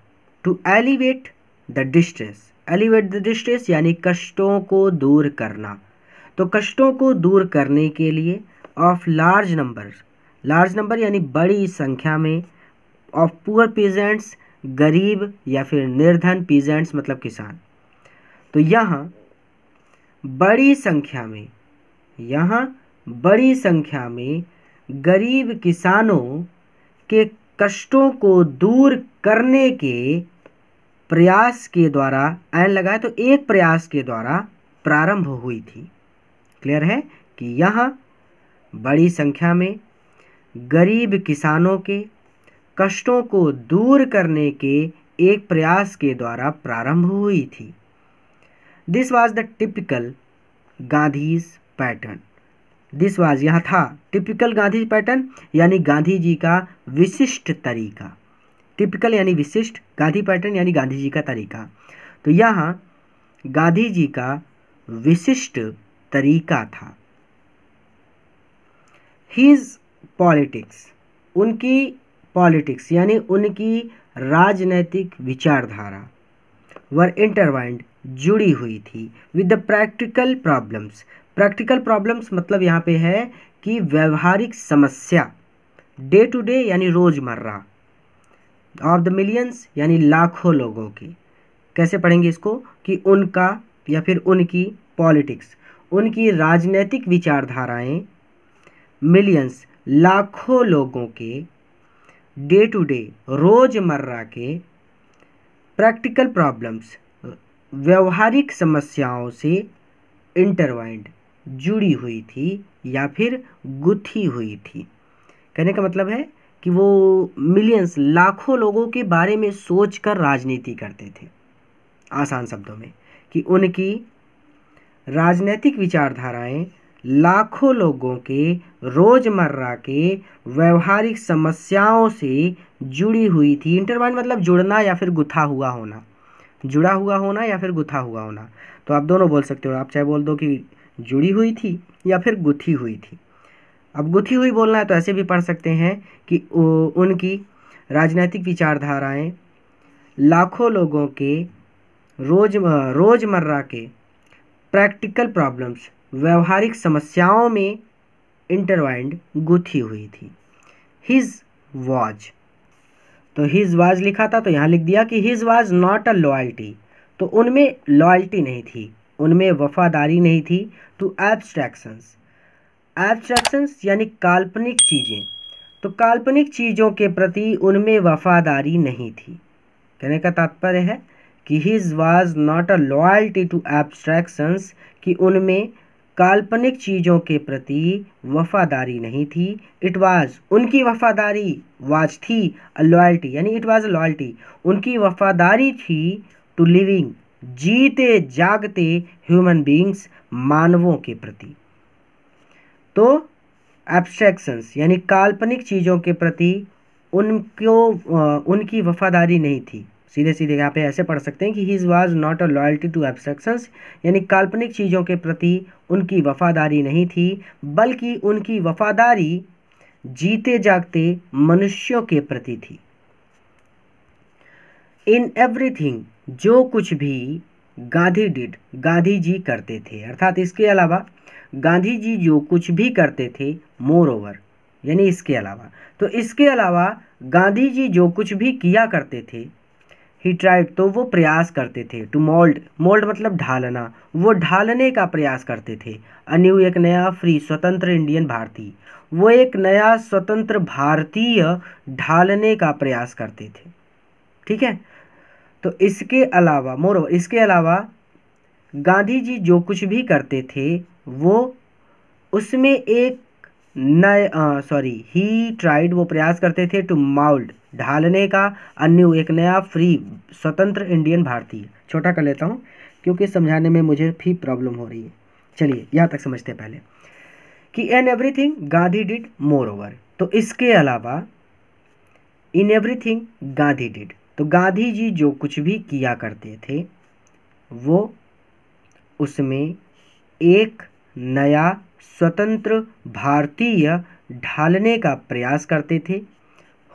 to alleviate the distress alleviate the distress यानी कष्टों को दूर करना तो कष्टों को दूर करने के लिए of large number large number यानी बड़ी संख्या में ऑफ पुअर पीजेंट्स गरीब या फिर निर्धन पीजेंट्स मतलब किसान तो यहाँ बड़ी संख्या में यहाँ बड़ी संख्या में गरीब किसानों के कष्टों को दूर करने के प्रयास के द्वारा ऐन लगाए तो एक प्रयास के द्वारा प्रारंभ हुई थी क्लियर है कि यह बड़ी संख्या में गरीब किसानों के कष्टों को दूर करने के एक प्रयास के द्वारा प्रारंभ हुई थी this was the typical Gandhi's pattern this was यहाँ था टिपिकल गांधी पैटर्न यानी गांधी जी का विशिष्ट तरीका टिपिकल यानी विशिष्ट गांधी पैटर्न यानी गांधी जी का तरीका तो यहाँ गांधी जी का विशिष्ट तरीका था हीज पॉलिटिक्स उनकी पॉलिटिक्स यानी उनकी राजनैतिक विचारधारा वर इंटरवाइंड जुड़ी हुई थी with the practical problems practical problems मतलब यहाँ पे है कि व्यवहारिक समस्या डे टू डे यानी रोज़मर्रा ऑफ द मिलियंस यानी लाखों लोगों की कैसे पढ़ेंगे इसको कि उनका या फिर उनकी पॉलिटिक्स उनकी राजनैतिक विचारधाराएं मिलियंस लाखों लोगों के डे टू डे रोज़मर्रा के प्रैक्टिकल प्रॉब्लम्स व्यवहारिक समस्याओं से इंटरवाइंड जुड़ी हुई थी या फिर गुथी हुई थी कहने का मतलब है कि वो मिलियंस लाखों लोगों के बारे में सोच कर राजनीति करते थे आसान शब्दों में कि उनकी राजनीतिक विचारधाराएं लाखों लोगों के रोज़मर्रा के व्यवहारिक समस्याओं से जुड़ी हुई थी इंटरवाइन मतलब जुड़ना या फिर गुथा हुआ होना जुड़ा हुआ होना या फिर गुथा हुआ होना तो आप दोनों बोल सकते हो आप चाहे बोल दो कि जुड़ी हुई थी या फिर गुथी हुई थी अब गुथी हुई बोलना है तो ऐसे भी पढ़ सकते हैं कि उनकी राजनीतिक विचारधाराएं लाखों लोगों के रोज रोज़मर्रा के प्रैक्टिकल प्रॉब्लम्स व्यवहारिक समस्याओं में इंटरवाइंड गुथी हुई थी हिज वॉज तो हिज वाज लिखा था तो यहाँ लिख दिया कि his was not a loyalty तो उनमें लॉयल्टी नहीं थी उनमें वफादारी नहीं थी टू एब्स्ट्रैक्शंस एब्स्ट्रैक्शंस यानी काल्पनिक चीज़ें तो काल्पनिक चीज़ों के प्रति उनमें वफादारी नहीं थी कहने का तात्पर्य है कि his was not a loyalty to abstractions कि उनमें काल्पनिक चीज़ों के प्रति वफादारी नहीं थी इट वाज उनकी वफादारी वाज थी अ लॉयल्टी यानी इट वाज अ लॉयल्टी उनकी वफादारी थी टू लिविंग जीते जागते ह्यूमन बींग्स मानवों के प्रति तो एब्स्ट्रैक्शंस यानी काल्पनिक चीज़ों के प्रति उनको उनकी वफादारी नहीं थी सीधे सीधे यहाँ पे ऐसे पढ़ सकते हैं कि he was not a loyalty to abstractions यानी काल्पनिक चीज़ों के प्रति उनकी वफादारी नहीं थी बल्कि उनकी वफादारी जीते जागते मनुष्यों के प्रति थी इन एवरीथिंग जो कुछ भी गांधी डिड गांधी जी करते थे अर्थात इसके अलावा गांधी जी जो कुछ भी करते थे मोर ओवर यानी इसके अलावा तो इसके अलावा गांधी जी जो कुछ भी किया करते थे ही ट्राइड तो वो प्रयास करते थे टू मोल्ड मोल्ड मतलब ढालना वो ढालने का प्रयास करते थे अन्यू एक नया फ्री स्वतंत्र इंडियन भारतीय वो एक नया स्वतंत्र भारतीय ढालने का प्रयास करते थे ठीक है तो इसके अलावा मोरो इसके अलावा गांधी जी जो कुछ भी करते थे वो उसमें एक नए सॉरी ही ट्राइड वो प्रयास करते थे टू माउल्ड ढालने का अन्य एक नया फ्री स्वतंत्र इंडियन भारतीय छोटा कर लेता हूँ क्योंकि समझाने में मुझे भी प्रॉब्लम हो रही है चलिए यहाँ तक समझते पहले कि an everything Gandhi did moreover तो इसके अलावा इन एवरीथिंग गांधी डिड तो गांधी जी जो कुछ भी किया करते थे वो उसमें एक नया स्वतंत्र भारतीय ढालने का प्रयास करते थे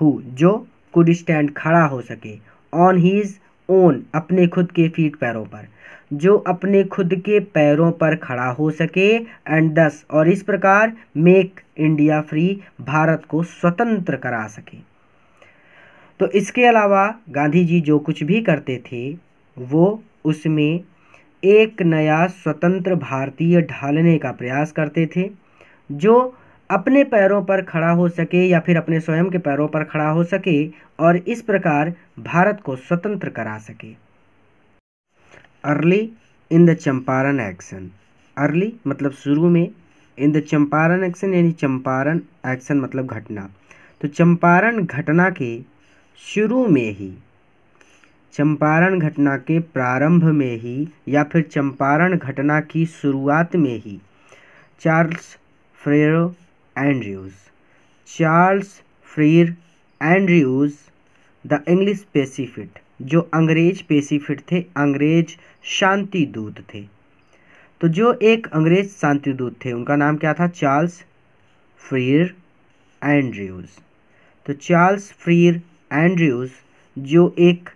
हु जो कुड स्टैंड खड़ा हो सके ऑन हीज ओन अपने खुद के फीट पैरों पर जो अपने खुद के पैरों पर खड़ा हो सके एंड दस और इस प्रकार मेक इंडिया फ्री भारत को स्वतंत्र करा सके तो इसके अलावा गांधी जी जो कुछ भी करते थे वो उसमें एक नया स्वतंत्र भारतीय ढालने का प्रयास करते थे जो अपने पैरों पर खड़ा हो सके या फिर अपने स्वयं के पैरों पर खड़ा हो सके और इस प्रकार भारत को स्वतंत्र करा सके early in the Champaran action early मतलब शुरू में इन द चंपारण एक्शन यानी चंपारण एक्शन मतलब घटना तो चंपारण घटना के शुरू में ही चंपारण घटना के प्रारंभ में ही या फिर चंपारण घटना की शुरुआत में ही Charles Freer Andrews Charles Freer Andrews the English pacifist जो अंग्रेज पेसिफिट थे अंग्रेज शांति दूत थे तो जो एक अंग्रेज शांति दूत थे उनका नाम क्या था चार्ल्स फ्रीर एंड्रयूज तो चार्ल्स फ्रीर एंड्रयूज जो एक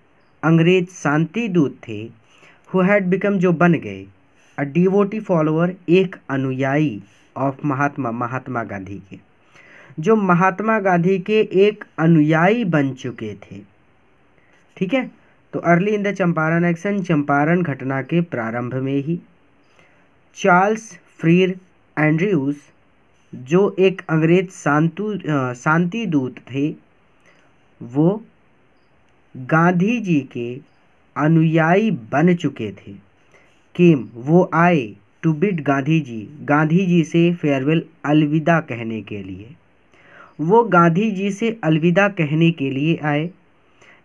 अंग्रेज शांति दूत थे हु हैड बिकम जो बन गए अ डिवोटी फॉलोअर एक अनुयायी ऑफ महात्मा महात्मा गांधी के जो महात्मा गांधी के एक अनुयायी बन चुके थे ठीक है तो early in the Champaran action Champaran घटना के प्रारंभ में ही चार्ल्स फ्रीर एंड्रयूज जो एक अंग्रेज शांतु शांति दूत थे वो गांधी जी के अनुयायी बन चुके थे किम वो आए टू बिट गांधी जी गांधी जी से फेयरवेल अलविदा कहने के लिए वो गांधी जी से अलविदा कहने के लिए आए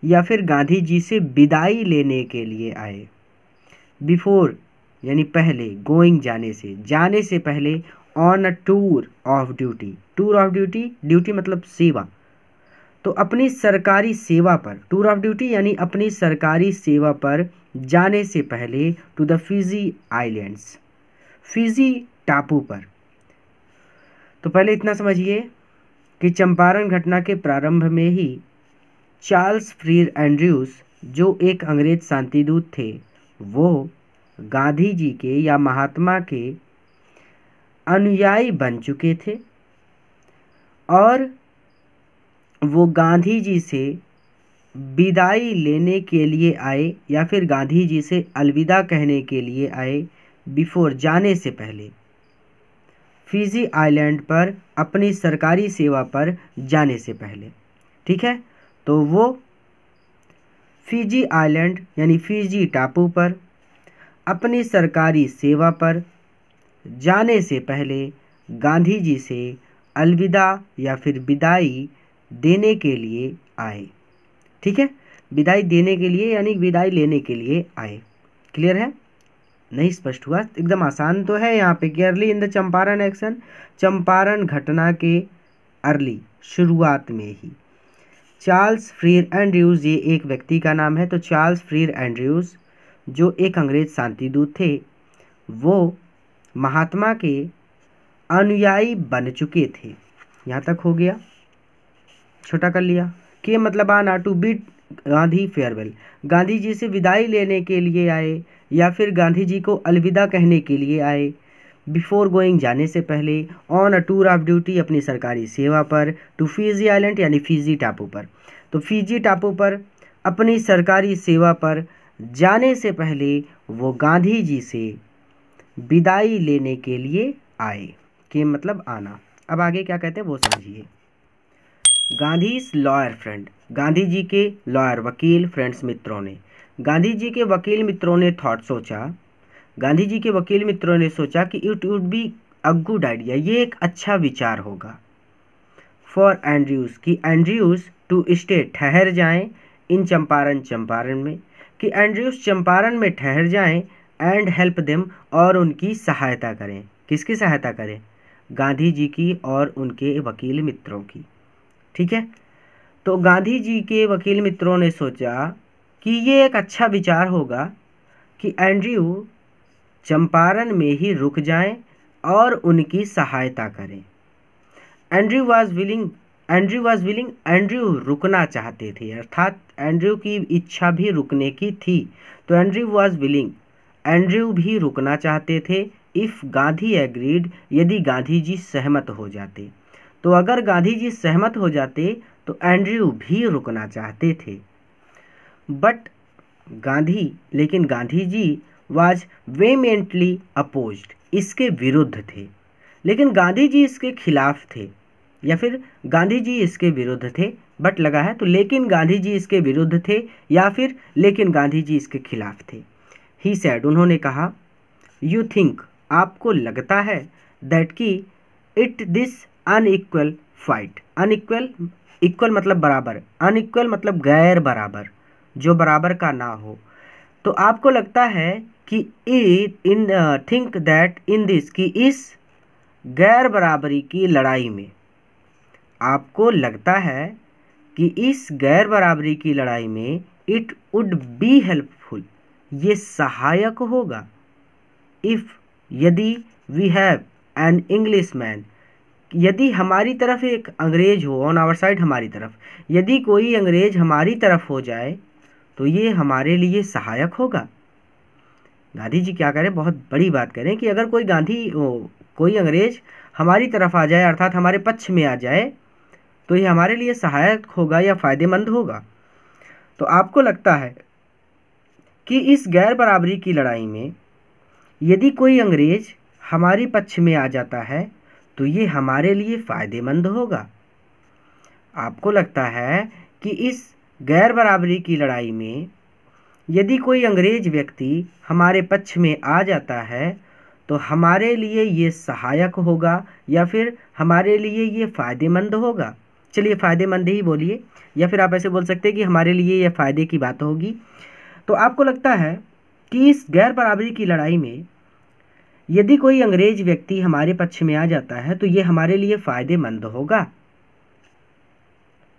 या फिर गांधी जी से विदाई लेने के लिए आए बिफोर यानी पहले गोइंग जाने से जाने से पहले on a tour of duty tour of duty duty मतलब सेवा तो अपनी सरकारी सेवा पर टूर ऑफ ड्यूटी यानी अपनी सरकारी सेवा पर जाने से पहले to the Fiji islands Fiji टापू पर तो पहले इतना समझिए कि चंपारण घटना के प्रारंभ में ही चार्ल्स फ्रीर एंड्रयूस जो एक अंग्रेज शांतिदूत थे वो गांधी जी के या महात्मा के अनुयायी बन चुके थे और वो गांधी जी से विदाई लेने के लिए आए या फिर गांधी जी से अलविदा कहने के लिए आए बिफोर जाने से पहले फिजी आइलैंड पर अपनी सरकारी सेवा पर जाने से पहले ठीक है तो वो फिजी आइलैंड यानी फिजी टापू पर अपनी सरकारी सेवा पर जाने से पहले गांधी जी से अलविदा या फिर विदाई देने के लिए आए ठीक है विदाई देने के लिए यानी विदाई लेने के लिए आए क्लियर है नहीं स्पष्ट हुआ एकदम आसान तो है यहाँ पे कि early in the Champaran action Champaran घटना के अर्ली शुरुआत में ही चार्ल्स फ्रीर एंड्रयूज़ ये एक व्यक्ति का नाम है तो चार्ल्स फ्रीर एंड्रयूज़ जो एक अंग्रेज शांतिदूत थे वो महात्मा के अनुयायी बन चुके थे यहाँ तक हो गया छोटा कर लिया के मतलब आना to bid Gandhi farewell Gandhi ji से विदाई लेने के लिए आए या फिर गांधी जी को अलविदा कहने के लिए आए बिफोर गोइंग जाने से पहले on a tour of duty अपनी सरकारी सेवा पर टू फीजी आइलैंड यानी फीजी टापू पर तो फीजी टापू पर अपनी सरकारी सेवा पर जाने से पहले वो गांधी जी से विदाई लेने के लिए आए के मतलब आना अब आगे क्या कहते हैं वो समझिए गांधीज लॉयर फ्रेंड गांधी जी के लॉयर वकील फ्रेंड्स मित्रों ने गांधी जी के वकील मित्रों ने थॉट सोचा गांधी जी के वकील मित्रों ने सोचा कि it would be a good idea ये एक अच्छा विचार होगा फॉर एंड्रयूज़ कि एंड्रयूज़ टू स्टे ठहर जाएं इन चंपारण चंपारण में कि एंड्रयूज़ चंपारण में ठहर जाएं एंड हेल्प देम और उनकी सहायता करें किसकी सहायता करें गांधी जी की और उनके वकील मित्रों की ठीक है तो गांधी जी के वकील मित्रों ने सोचा कि ये एक अच्छा विचार होगा कि एंड्रयू चंपारण में ही रुक जाएं और उनकी सहायता करें Andrew was willing Andrew was willing Andrew रुकना चाहते थे अर्थात एंड्रयू की इच्छा भी रुकने की थी तो एंड्रयू वाज विलिंग एंड्रयू भी रुकना चाहते थे इफ़ गांधी एग्रीड यदि गांधी जी सहमत हो जाते तो अगर गांधी जी सहमत हो जाते तो एंड्रयू भी रुकना चाहते थे बट गांधी लेकिन Gandhi ji was vehemently opposed इसके विरुद्ध थे लेकिन गांधी जी इसके खिलाफ थे या फिर गांधी जी इसके विरुद्ध थे बट लगा है तो लेकिन गांधी जी इसके विरुद्ध थे या फिर लेकिन गांधी जी इसके खिलाफ थे ही सैड उन्होंने कहा यू थिंक आपको लगता है दैट कि it this unequal fight unequal equal मतलब बराबर अनइक्वल मतलब गैर बराबर जो बराबर का ना हो तो आपको लगता है कि in think that in this कि इस गैर बराबरी की लड़ाई में आपको लगता है कि इस गैर बराबरी की लड़ाई में इट वुड बी हेल्पफुल ये सहायक होगा इफ़ यदि we have an English man यदि हमारी तरफ एक अंग्रेज़ हो ऑन आवर साइड हमारी तरफ यदि कोई अंग्रेज़ हमारी तरफ हो जाए तो ये हमारे लिए सहायक होगा गांधी जी क्या करें बहुत बड़ी बात करें कि अगर कोई गांधी ओ, कोई अंग्रेज़ हमारी तरफ आ जाए अर्थात हमारे पक्ष में आ जाए तो ये हमारे लिए सहायक होगा या फ़ायदेमंद होगा तो आपको लगता है कि इस गैर बराबरी की लड़ाई में यदि कोई अंग्रेज़ हमारी पक्ष में आ जाता है तो ये हमारे लिए फ़ायदेमंद होगा आपको लगता है कि इस गैर बराबरी की लड़ाई में यदि कोई अंग्रेज व्यक्ति हमारे पक्ष में आ जाता है तो हमारे लिए ये सहायक होगा या फिर हमारे लिए ये फ़ायदेमंद होगा चलिए फ़ायदेमंद ही बोलिए या फिर आप ऐसे बोल सकते हैं कि हमारे लिए यह फ़ायदे की बात होगी तो आपको लगता है कि इस गैर बराबरी की लड़ाई में यदि कोई अंग्रेज व्यक्ति हमारे पक्ष में आ जाता है तो ये हमारे लिए फ़ायदेमंद होगा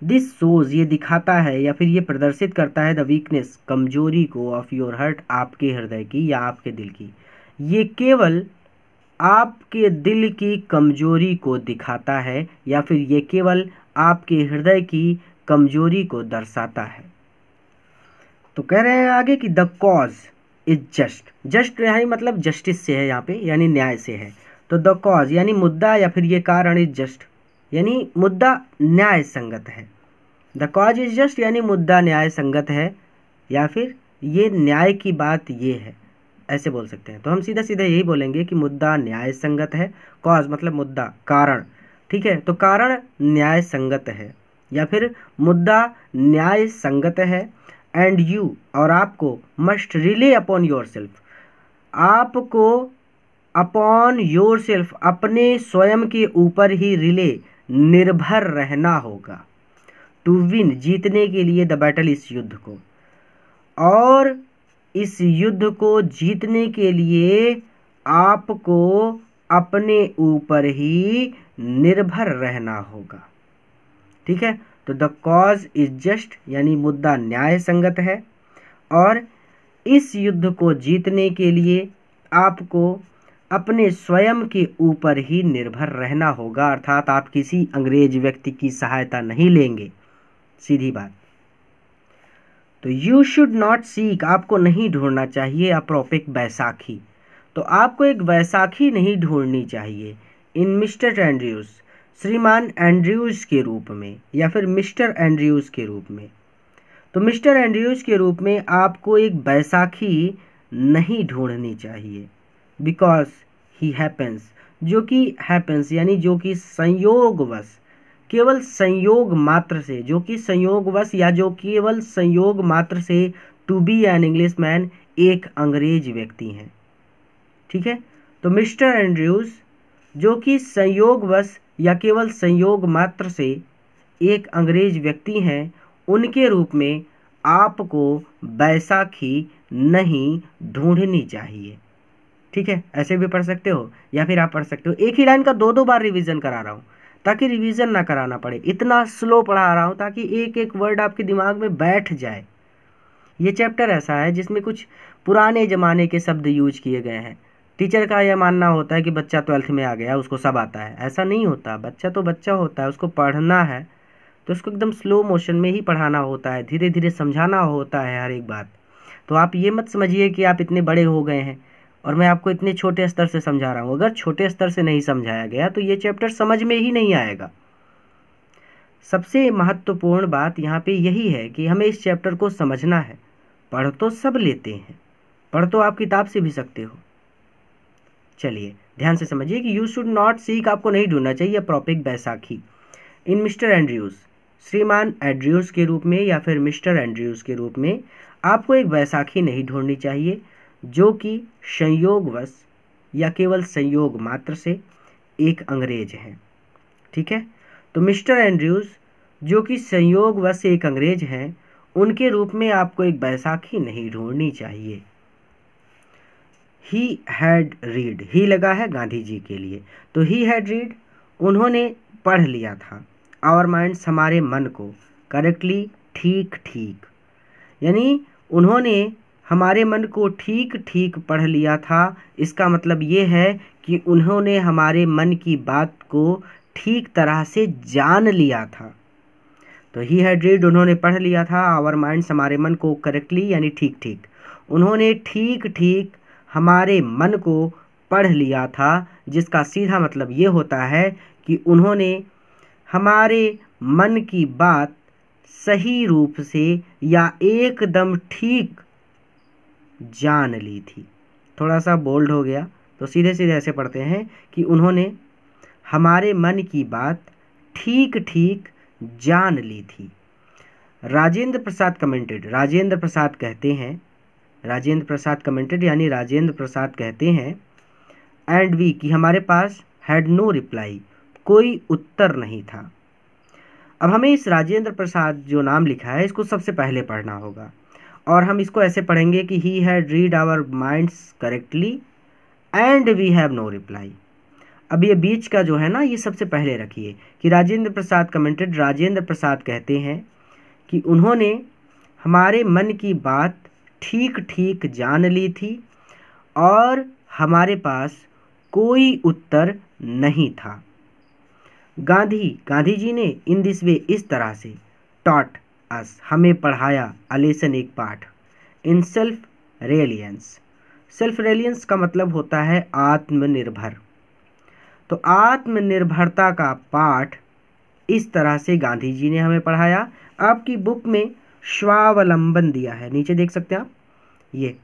दिस सोज ये दिखाता है या फिर ये प्रदर्शित करता है द वीकनेस कमजोरी को ऑफ योर हर्ट आपके हृदय की या आपके दिल की ये केवल आपके दिल की कमजोरी को दिखाता है या फिर ये केवल आपके हृदय की कमजोरी को दर्शाता है तो कह रहे हैं आगे कि the cause is just just तो यानी मतलब जस्टिस से है यहाँ पे यानी न्याय से है तो द कॉज यानी मुद्दा या फिर ये कारण इज जस्ट यानी मुद्दा न्याय संगत है द कॉज इज जस्ट यानी मुद्दा न्याय संगत है या फिर ये न्याय की बात ये है ऐसे बोल सकते हैं तो हम सीधा सीधा यही बोलेंगे कि मुद्दा न्याय संगत है कॉज मतलब मुद्दा कारण ठीक है तो कारण न्याय संगत है या फिर मुद्दा न्याय संगत है एंड यू और आपको must rely upon yourself आपको अपॉन योर सेल्फ अपने स्वयं के ऊपर ही रिले निर्भर रहना होगा टू विन जीतने के लिए द बैटल इस युद्ध को और इस युद्ध को जीतने के लिए आपको अपने ऊपर ही निर्भर रहना होगा ठीक है तो द कॉज इज जस्ट यानी मुद्दा न्याय संगत है और इस युद्ध को जीतने के लिए आपको अपने स्वयं के ऊपर ही निर्भर रहना होगा अर्थात आप किसी अंग्रेज व्यक्ति की सहायता नहीं लेंगे सीधी बात तो यू शुड नॉट सीक आपको नहीं ढूंढना चाहिए अप्रोपिक बैसाखी तो आपको एक बैसाखी नहीं ढूंढनी चाहिए इन मिस्टर एंड्रयूज़ श्रीमान एंड्रयूज़ के रूप में या फिर मिस्टर एंड्रयूज़ के रूप में तो मिस्टर एंड्रयूज के रूप में आपको एक बैसाखी नहीं ढूंढनी चाहिए बिकॉज ही हैपेंस जो कि हैपेंस यानी जो कि संयोगवश केवल संयोग मात्र से जो कि संयोगवश या जो केवल संयोग मात्र से to be an English man एक अंग्रेज व्यक्ति हैं ठीक है तो मिस्टर एंड्रयूज जो कि संयोगवश या केवल संयोग मात्र से एक अंग्रेज व्यक्ति हैं उनके रूप में आपको बैसाखी नहीं ढूंढनी चाहिए ठीक है ऐसे भी पढ़ सकते हो या फिर आप पढ़ सकते हो एक ही लाइन का दो दो बार रिवीजन करा रहा हूँ ताकि रिवीजन ना कराना पड़े इतना स्लो पढ़ा रहा हूँ ताकि एक एक वर्ड आपके दिमाग में बैठ जाए ये चैप्टर ऐसा है जिसमें कुछ पुराने ज़माने के शब्द यूज किए गए हैं टीचर का यह मानना होता है कि बच्चा ट्वेल्थ में आ गया उसको सब आता है ऐसा नहीं होता बच्चा तो बच्चा होता है उसको पढ़ना है तो उसको एकदम स्लो मोशन में ही पढ़ाना होता है धीरे धीरे समझाना होता है हर एक बात तो आप ये मत समझिए कि आप इतने बड़े हो गए हैं और मैं आपको इतने छोटे स्तर से समझा रहा हूँ अगर छोटे स्तर से नहीं समझाया गया तो ये चैप्टर समझ में ही नहीं आएगा सबसे महत्वपूर्ण बात यहाँ पे यही है कि हमें इस चैप्टर को समझना है पढ़ तो सब लेते हैं पढ़ तो आप किताब से भी सकते हो चलिए ध्यान से समझिए कि यू शुड नॉट सीक आपको नहीं ढूंढना चाहिए प्रॉपिक बैसाखी इन मिस्टर एंड्रयूज़ श्रीमान एंड्रयूज़ के रूप में या फिर मिस्टर एंड्रयूज़ के रूप में आपको एक बैसाखी नहीं ढूंढनी चाहिए जो कि संयोगवश या केवल संयोग मात्र से एक अंग्रेज हैं ठीक है तो मिस्टर एंड्रयूज़ जो कि संयोगवश एक अंग्रेज हैं उनके रूप में आपको एक बैसाखी नहीं ढूंढनी चाहिए ही हैड रीड ही लगा है गांधी जी के लिए तो ही हैड रीड उन्होंने पढ़ लिया था आवर माइंड्स हमारे मन को करेक्टली ठीक ठीक यानी उन्होंने हमारे मन को ठीक ठीक पढ़ लिया था इसका मतलब ये है कि उन्होंने हमारे मन की बात को ठीक तरह से जान लिया था तो ही है रीड उन्होंने पढ़ लिया था आवर माइंड्स हमारे मन को करेक्टली यानी ठीक ठीक उन्होंने ठीक ठीक हमारे मन को पढ़ लिया था जिसका सीधा मतलब ये होता है कि उन्होंने हमारे मन की बात सही रूप से या एकदम ठीक जान ली थी थोड़ा सा बोल्ड हो गया तो सीधे सीधे ऐसे पढ़ते हैं कि उन्होंने हमारे मन की बात ठीक ठीक जान ली थी राजेंद्र प्रसाद कमेंटेड राजेंद्र प्रसाद कहते हैं राजेंद्र प्रसाद कमेंटेड यानी राजेंद्र प्रसाद कहते हैं एंड वी कि हमारे पास हैड नो रिप्लाई कोई उत्तर नहीं था अब हमें इस राजेंद्र प्रसाद जो नाम लिखा है इसको सबसे पहले पढ़ना होगा और हम इसको ऐसे पढ़ेंगे कि he had read our minds correctly and we have no reply अब ये बीच का जो है ना ये सबसे पहले रखिए कि राजेंद्र प्रसाद कमेंटेड राजेंद्र प्रसाद कहते हैं कि उन्होंने हमारे मन की बात ठीक ठीक जान ली थी और हमारे पास कोई उत्तर नहीं था गांधी गांधी जी ने इन दिस वे इस तरह से टॉट अस हमें पढ़ाया अलेसन एक पाठ इन सेल्फ रेलियंस सेल्फ रेलियंस का मतलब होता है आत्मनिर्भर तो आत्मनिर्भरता का पाठ इस तरह से गांधी जी ने हमें पढ़ाया आपकी बुक में स्वावलंबन दिया है नीचे देख सकते हैं आप ये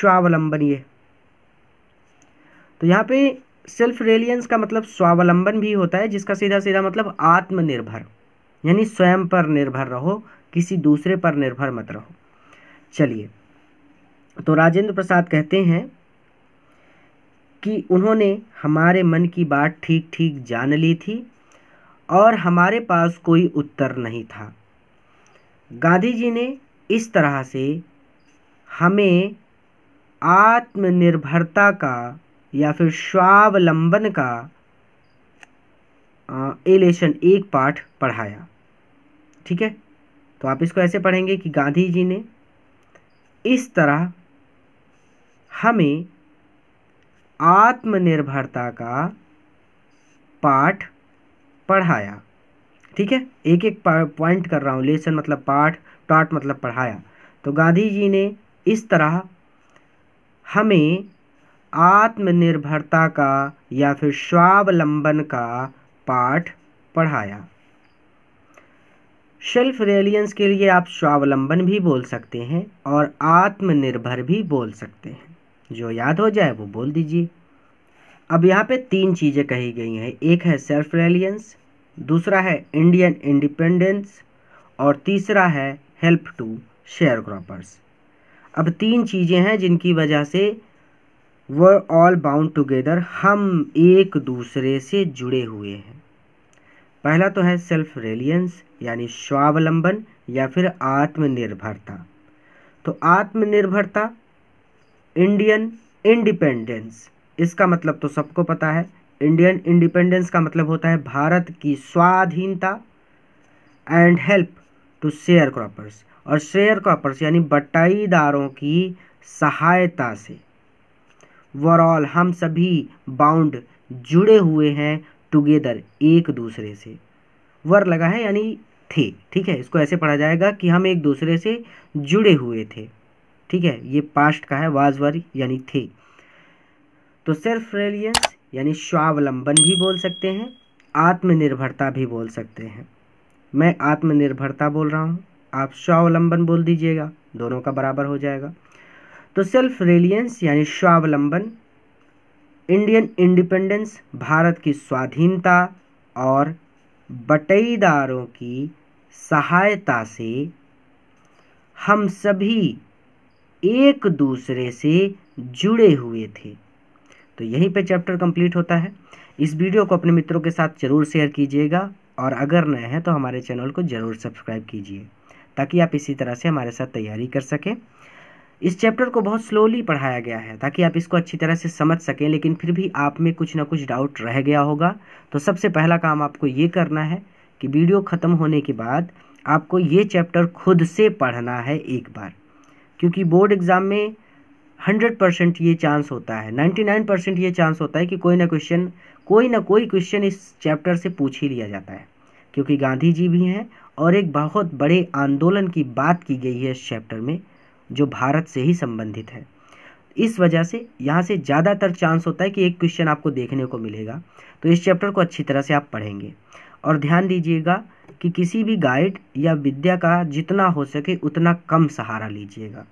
स्वावलंबन ये तो यहाँ पे सेल्फ रिलियंस का मतलब स्वावलंबन भी होता है जिसका सीधा सीधा मतलब आत्मनिर्भर यानी स्वयं पर निर्भर रहो किसी दूसरे पर निर्भर मत रहो चलिए तो राजेंद्र प्रसाद कहते हैं कि उन्होंने हमारे मन की बात ठीक ठीक जान ली थी और हमारे पास कोई उत्तर नहीं था गांधी जी ने इस तरह से हमें आत्मनिर्भरता का या फिर स्वावलंबन का एलेशन एक पाठ पढ़ाया ठीक है तो आप इसको ऐसे पढ़ेंगे कि गांधी जी ने इस तरह हमें आत्मनिर्भरता का पाठ पढ़ाया ठीक है एक एक पॉइंट कर रहा हूँ लेसन मतलब पाठ पाठ मतलब पढ़ाया तो गांधी जी ने इस तरह हमें आत्मनिर्भरता का या फिर स्वावलंबन का पाठ पढ़ाया सेल्फ रेलियंस के लिए आप स्वावलंबन भी बोल सकते हैं और आत्मनिर्भर भी बोल सकते हैं जो याद हो जाए वो बोल दीजिए अब यहाँ पे तीन चीज़ें कही गई हैं एक है सेल्फ रेलियंस दूसरा है इंडियन इंडिपेंडेंस और तीसरा है हेल्प टू शेयर क्रॉपर्स अब तीन चीज़ें हैं जिनकी वजह से वर ऑल बाउंड टुगेदर हम एक दूसरे से जुड़े हुए हैं पहला तो है सेल्फ रिलियंस यानी स्वावलंबन या फिर आत्मनिर्भरता तो आत्मनिर्भरता इंडियन इंडिपेंडेंस इसका मतलब तो सबको पता है इंडियन इंडिपेंडेंस का मतलब होता है भारत की स्वाधीनता and help to sharecroppers और शेयर क्रॉपर्स यानी बटाईदारों की सहायता से वरऑल हम सभी बाउंड जुड़े हुए हैं टुगेदर एक दूसरे से वर लगा है यानी थे ठीक है इसको ऐसे पढ़ा जाएगा कि हम एक दूसरे से जुड़े हुए थे ठीक है ये पास्ट का है वाज वर यानी थे तो सेल्फ रेलियंस यानी स्वावलंबन भी बोल सकते हैं आत्मनिर्भरता भी बोल सकते हैं मैं आत्मनिर्भरता बोल रहा हूँ आप स्वावलंबन बोल दीजिएगा दोनों का बराबर हो जाएगा तो सेल्फ रिलियंस यानी स्वावलंबन इंडियन इंडिपेंडेंस भारत की स्वाधीनता और बटईदारों की सहायता से हम सभी एक दूसरे से जुड़े हुए थे तो यहीं पे चैप्टर कंप्लीट होता है इस वीडियो को अपने मित्रों के साथ ज़रूर शेयर कीजिएगा और अगर नए हैं तो हमारे चैनल को ज़रूर सब्सक्राइब कीजिए ताकि आप इसी तरह से हमारे साथ तैयारी कर सकें इस चैप्टर को बहुत स्लोली पढ़ाया गया है ताकि आप इसको अच्छी तरह से समझ सकें लेकिन फिर भी आप में कुछ ना कुछ डाउट रह गया होगा तो सबसे पहला काम आपको ये करना है कि वीडियो ख़त्म होने के बाद आपको ये चैप्टर खुद से पढ़ना है एक बार क्योंकि बोर्ड एग्ज़ाम में हंड्रेड परसेंट ये चांस होता है नाइन्टी नाइन परसेंट ये चांस होता है कि कोई ना क्वेश्चन कोई ना कोई क्वेश्चन इस चैप्टर से पूछ ही लिया जाता है क्योंकि गांधी जी भी हैं और एक बहुत बड़े आंदोलन की बात की गई है इस चैप्टर में जो भारत से ही संबंधित है इस वजह से यहाँ से ज़्यादातर चांस होता है कि एक क्वेश्चन आपको देखने को मिलेगा तो इस चैप्टर को अच्छी तरह से आप पढ़ेंगे और ध्यान दीजिएगा कि किसी भी गाइड या विद्या का जितना हो सके उतना कम सहारा लीजिएगा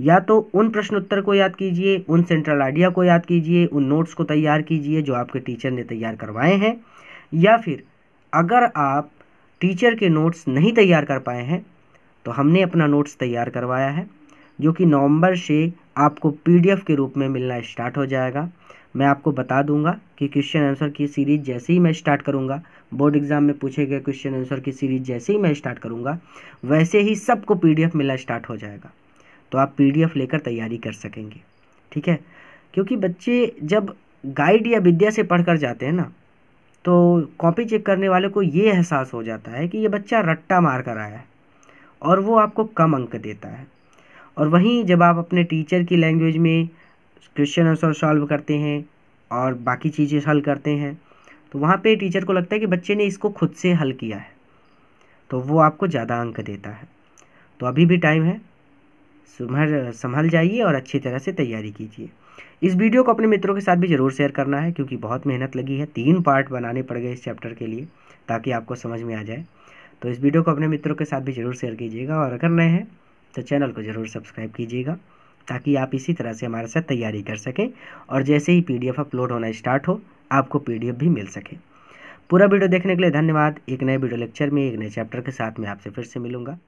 या तो उन प्रश्नोत्तर को याद कीजिए उन सेंट्रल आइडिया को याद कीजिए उन नोट्स को तैयार कीजिए जो आपके टीचर ने तैयार करवाए हैं या फिर अगर आप टीचर के नोट्स नहीं तैयार कर पाए हैं तो हमने अपना नोट्स तैयार करवाया है जो कि नवंबर से आपको पीडीएफ के रूप में मिलना स्टार्ट हो जाएगा मैं आपको बता दूंगा कि क्वेश्चन आंसर की सीरीज़ जैसे ही मैं स्टार्ट करूंगा बोर्ड एग्ज़ाम में पूछे गए क्वेश्चन आंसर की सीरीज़ जैसे ही मैं स्टार्ट करूंगा वैसे ही सबको पीडीएफ मिलना स्टार्ट हो जाएगा तो आप पीडीएफ लेकर तैयारी कर सकेंगे ठीक है क्योंकि बच्चे जब गाइड या विद्या से पढ़ जाते हैं ना तो कॉपी चेक करने वाले को ये एहसास हो जाता है कि ये बच्चा रट्टा मार कर आया है और वो आपको कम अंक देता है और वहीं जब आप अपने टीचर की लैंग्वेज में क्वेश्चन आंसर सॉल्व करते हैं और बाकी चीज़ें हल करते हैं तो वहाँ पे टीचर को लगता है कि बच्चे ने इसको खुद से हल किया है तो वो आपको ज़्यादा अंक देता है तो अभी भी टाइम है सुबह संभल जाइए और अच्छी तरह से तैयारी कीजिए इस वीडियो को अपने मित्रों के साथ भी ज़रूर शेयर करना है क्योंकि बहुत मेहनत लगी है तीन पार्ट बनाने पड़ गए इस चैप्टर के लिए ताकि आपको समझ में आ जाए तो इस वीडियो को अपने मित्रों के साथ भी ज़रूर शेयर कीजिएगा और अगर नए हैं तो चैनल को ज़रूर सब्सक्राइब कीजिएगा ताकि आप इसी तरह से हमारे साथ तैयारी कर सकें और जैसे ही पी अपलोड होना स्टार्ट हो आपको पी भी मिल सके पूरा वीडियो देखने के लिए धन्यवाद एक नए वीडियो लेक्चर में एक नए चैप्टर के साथ मैं आपसे फिर से मिलूंगा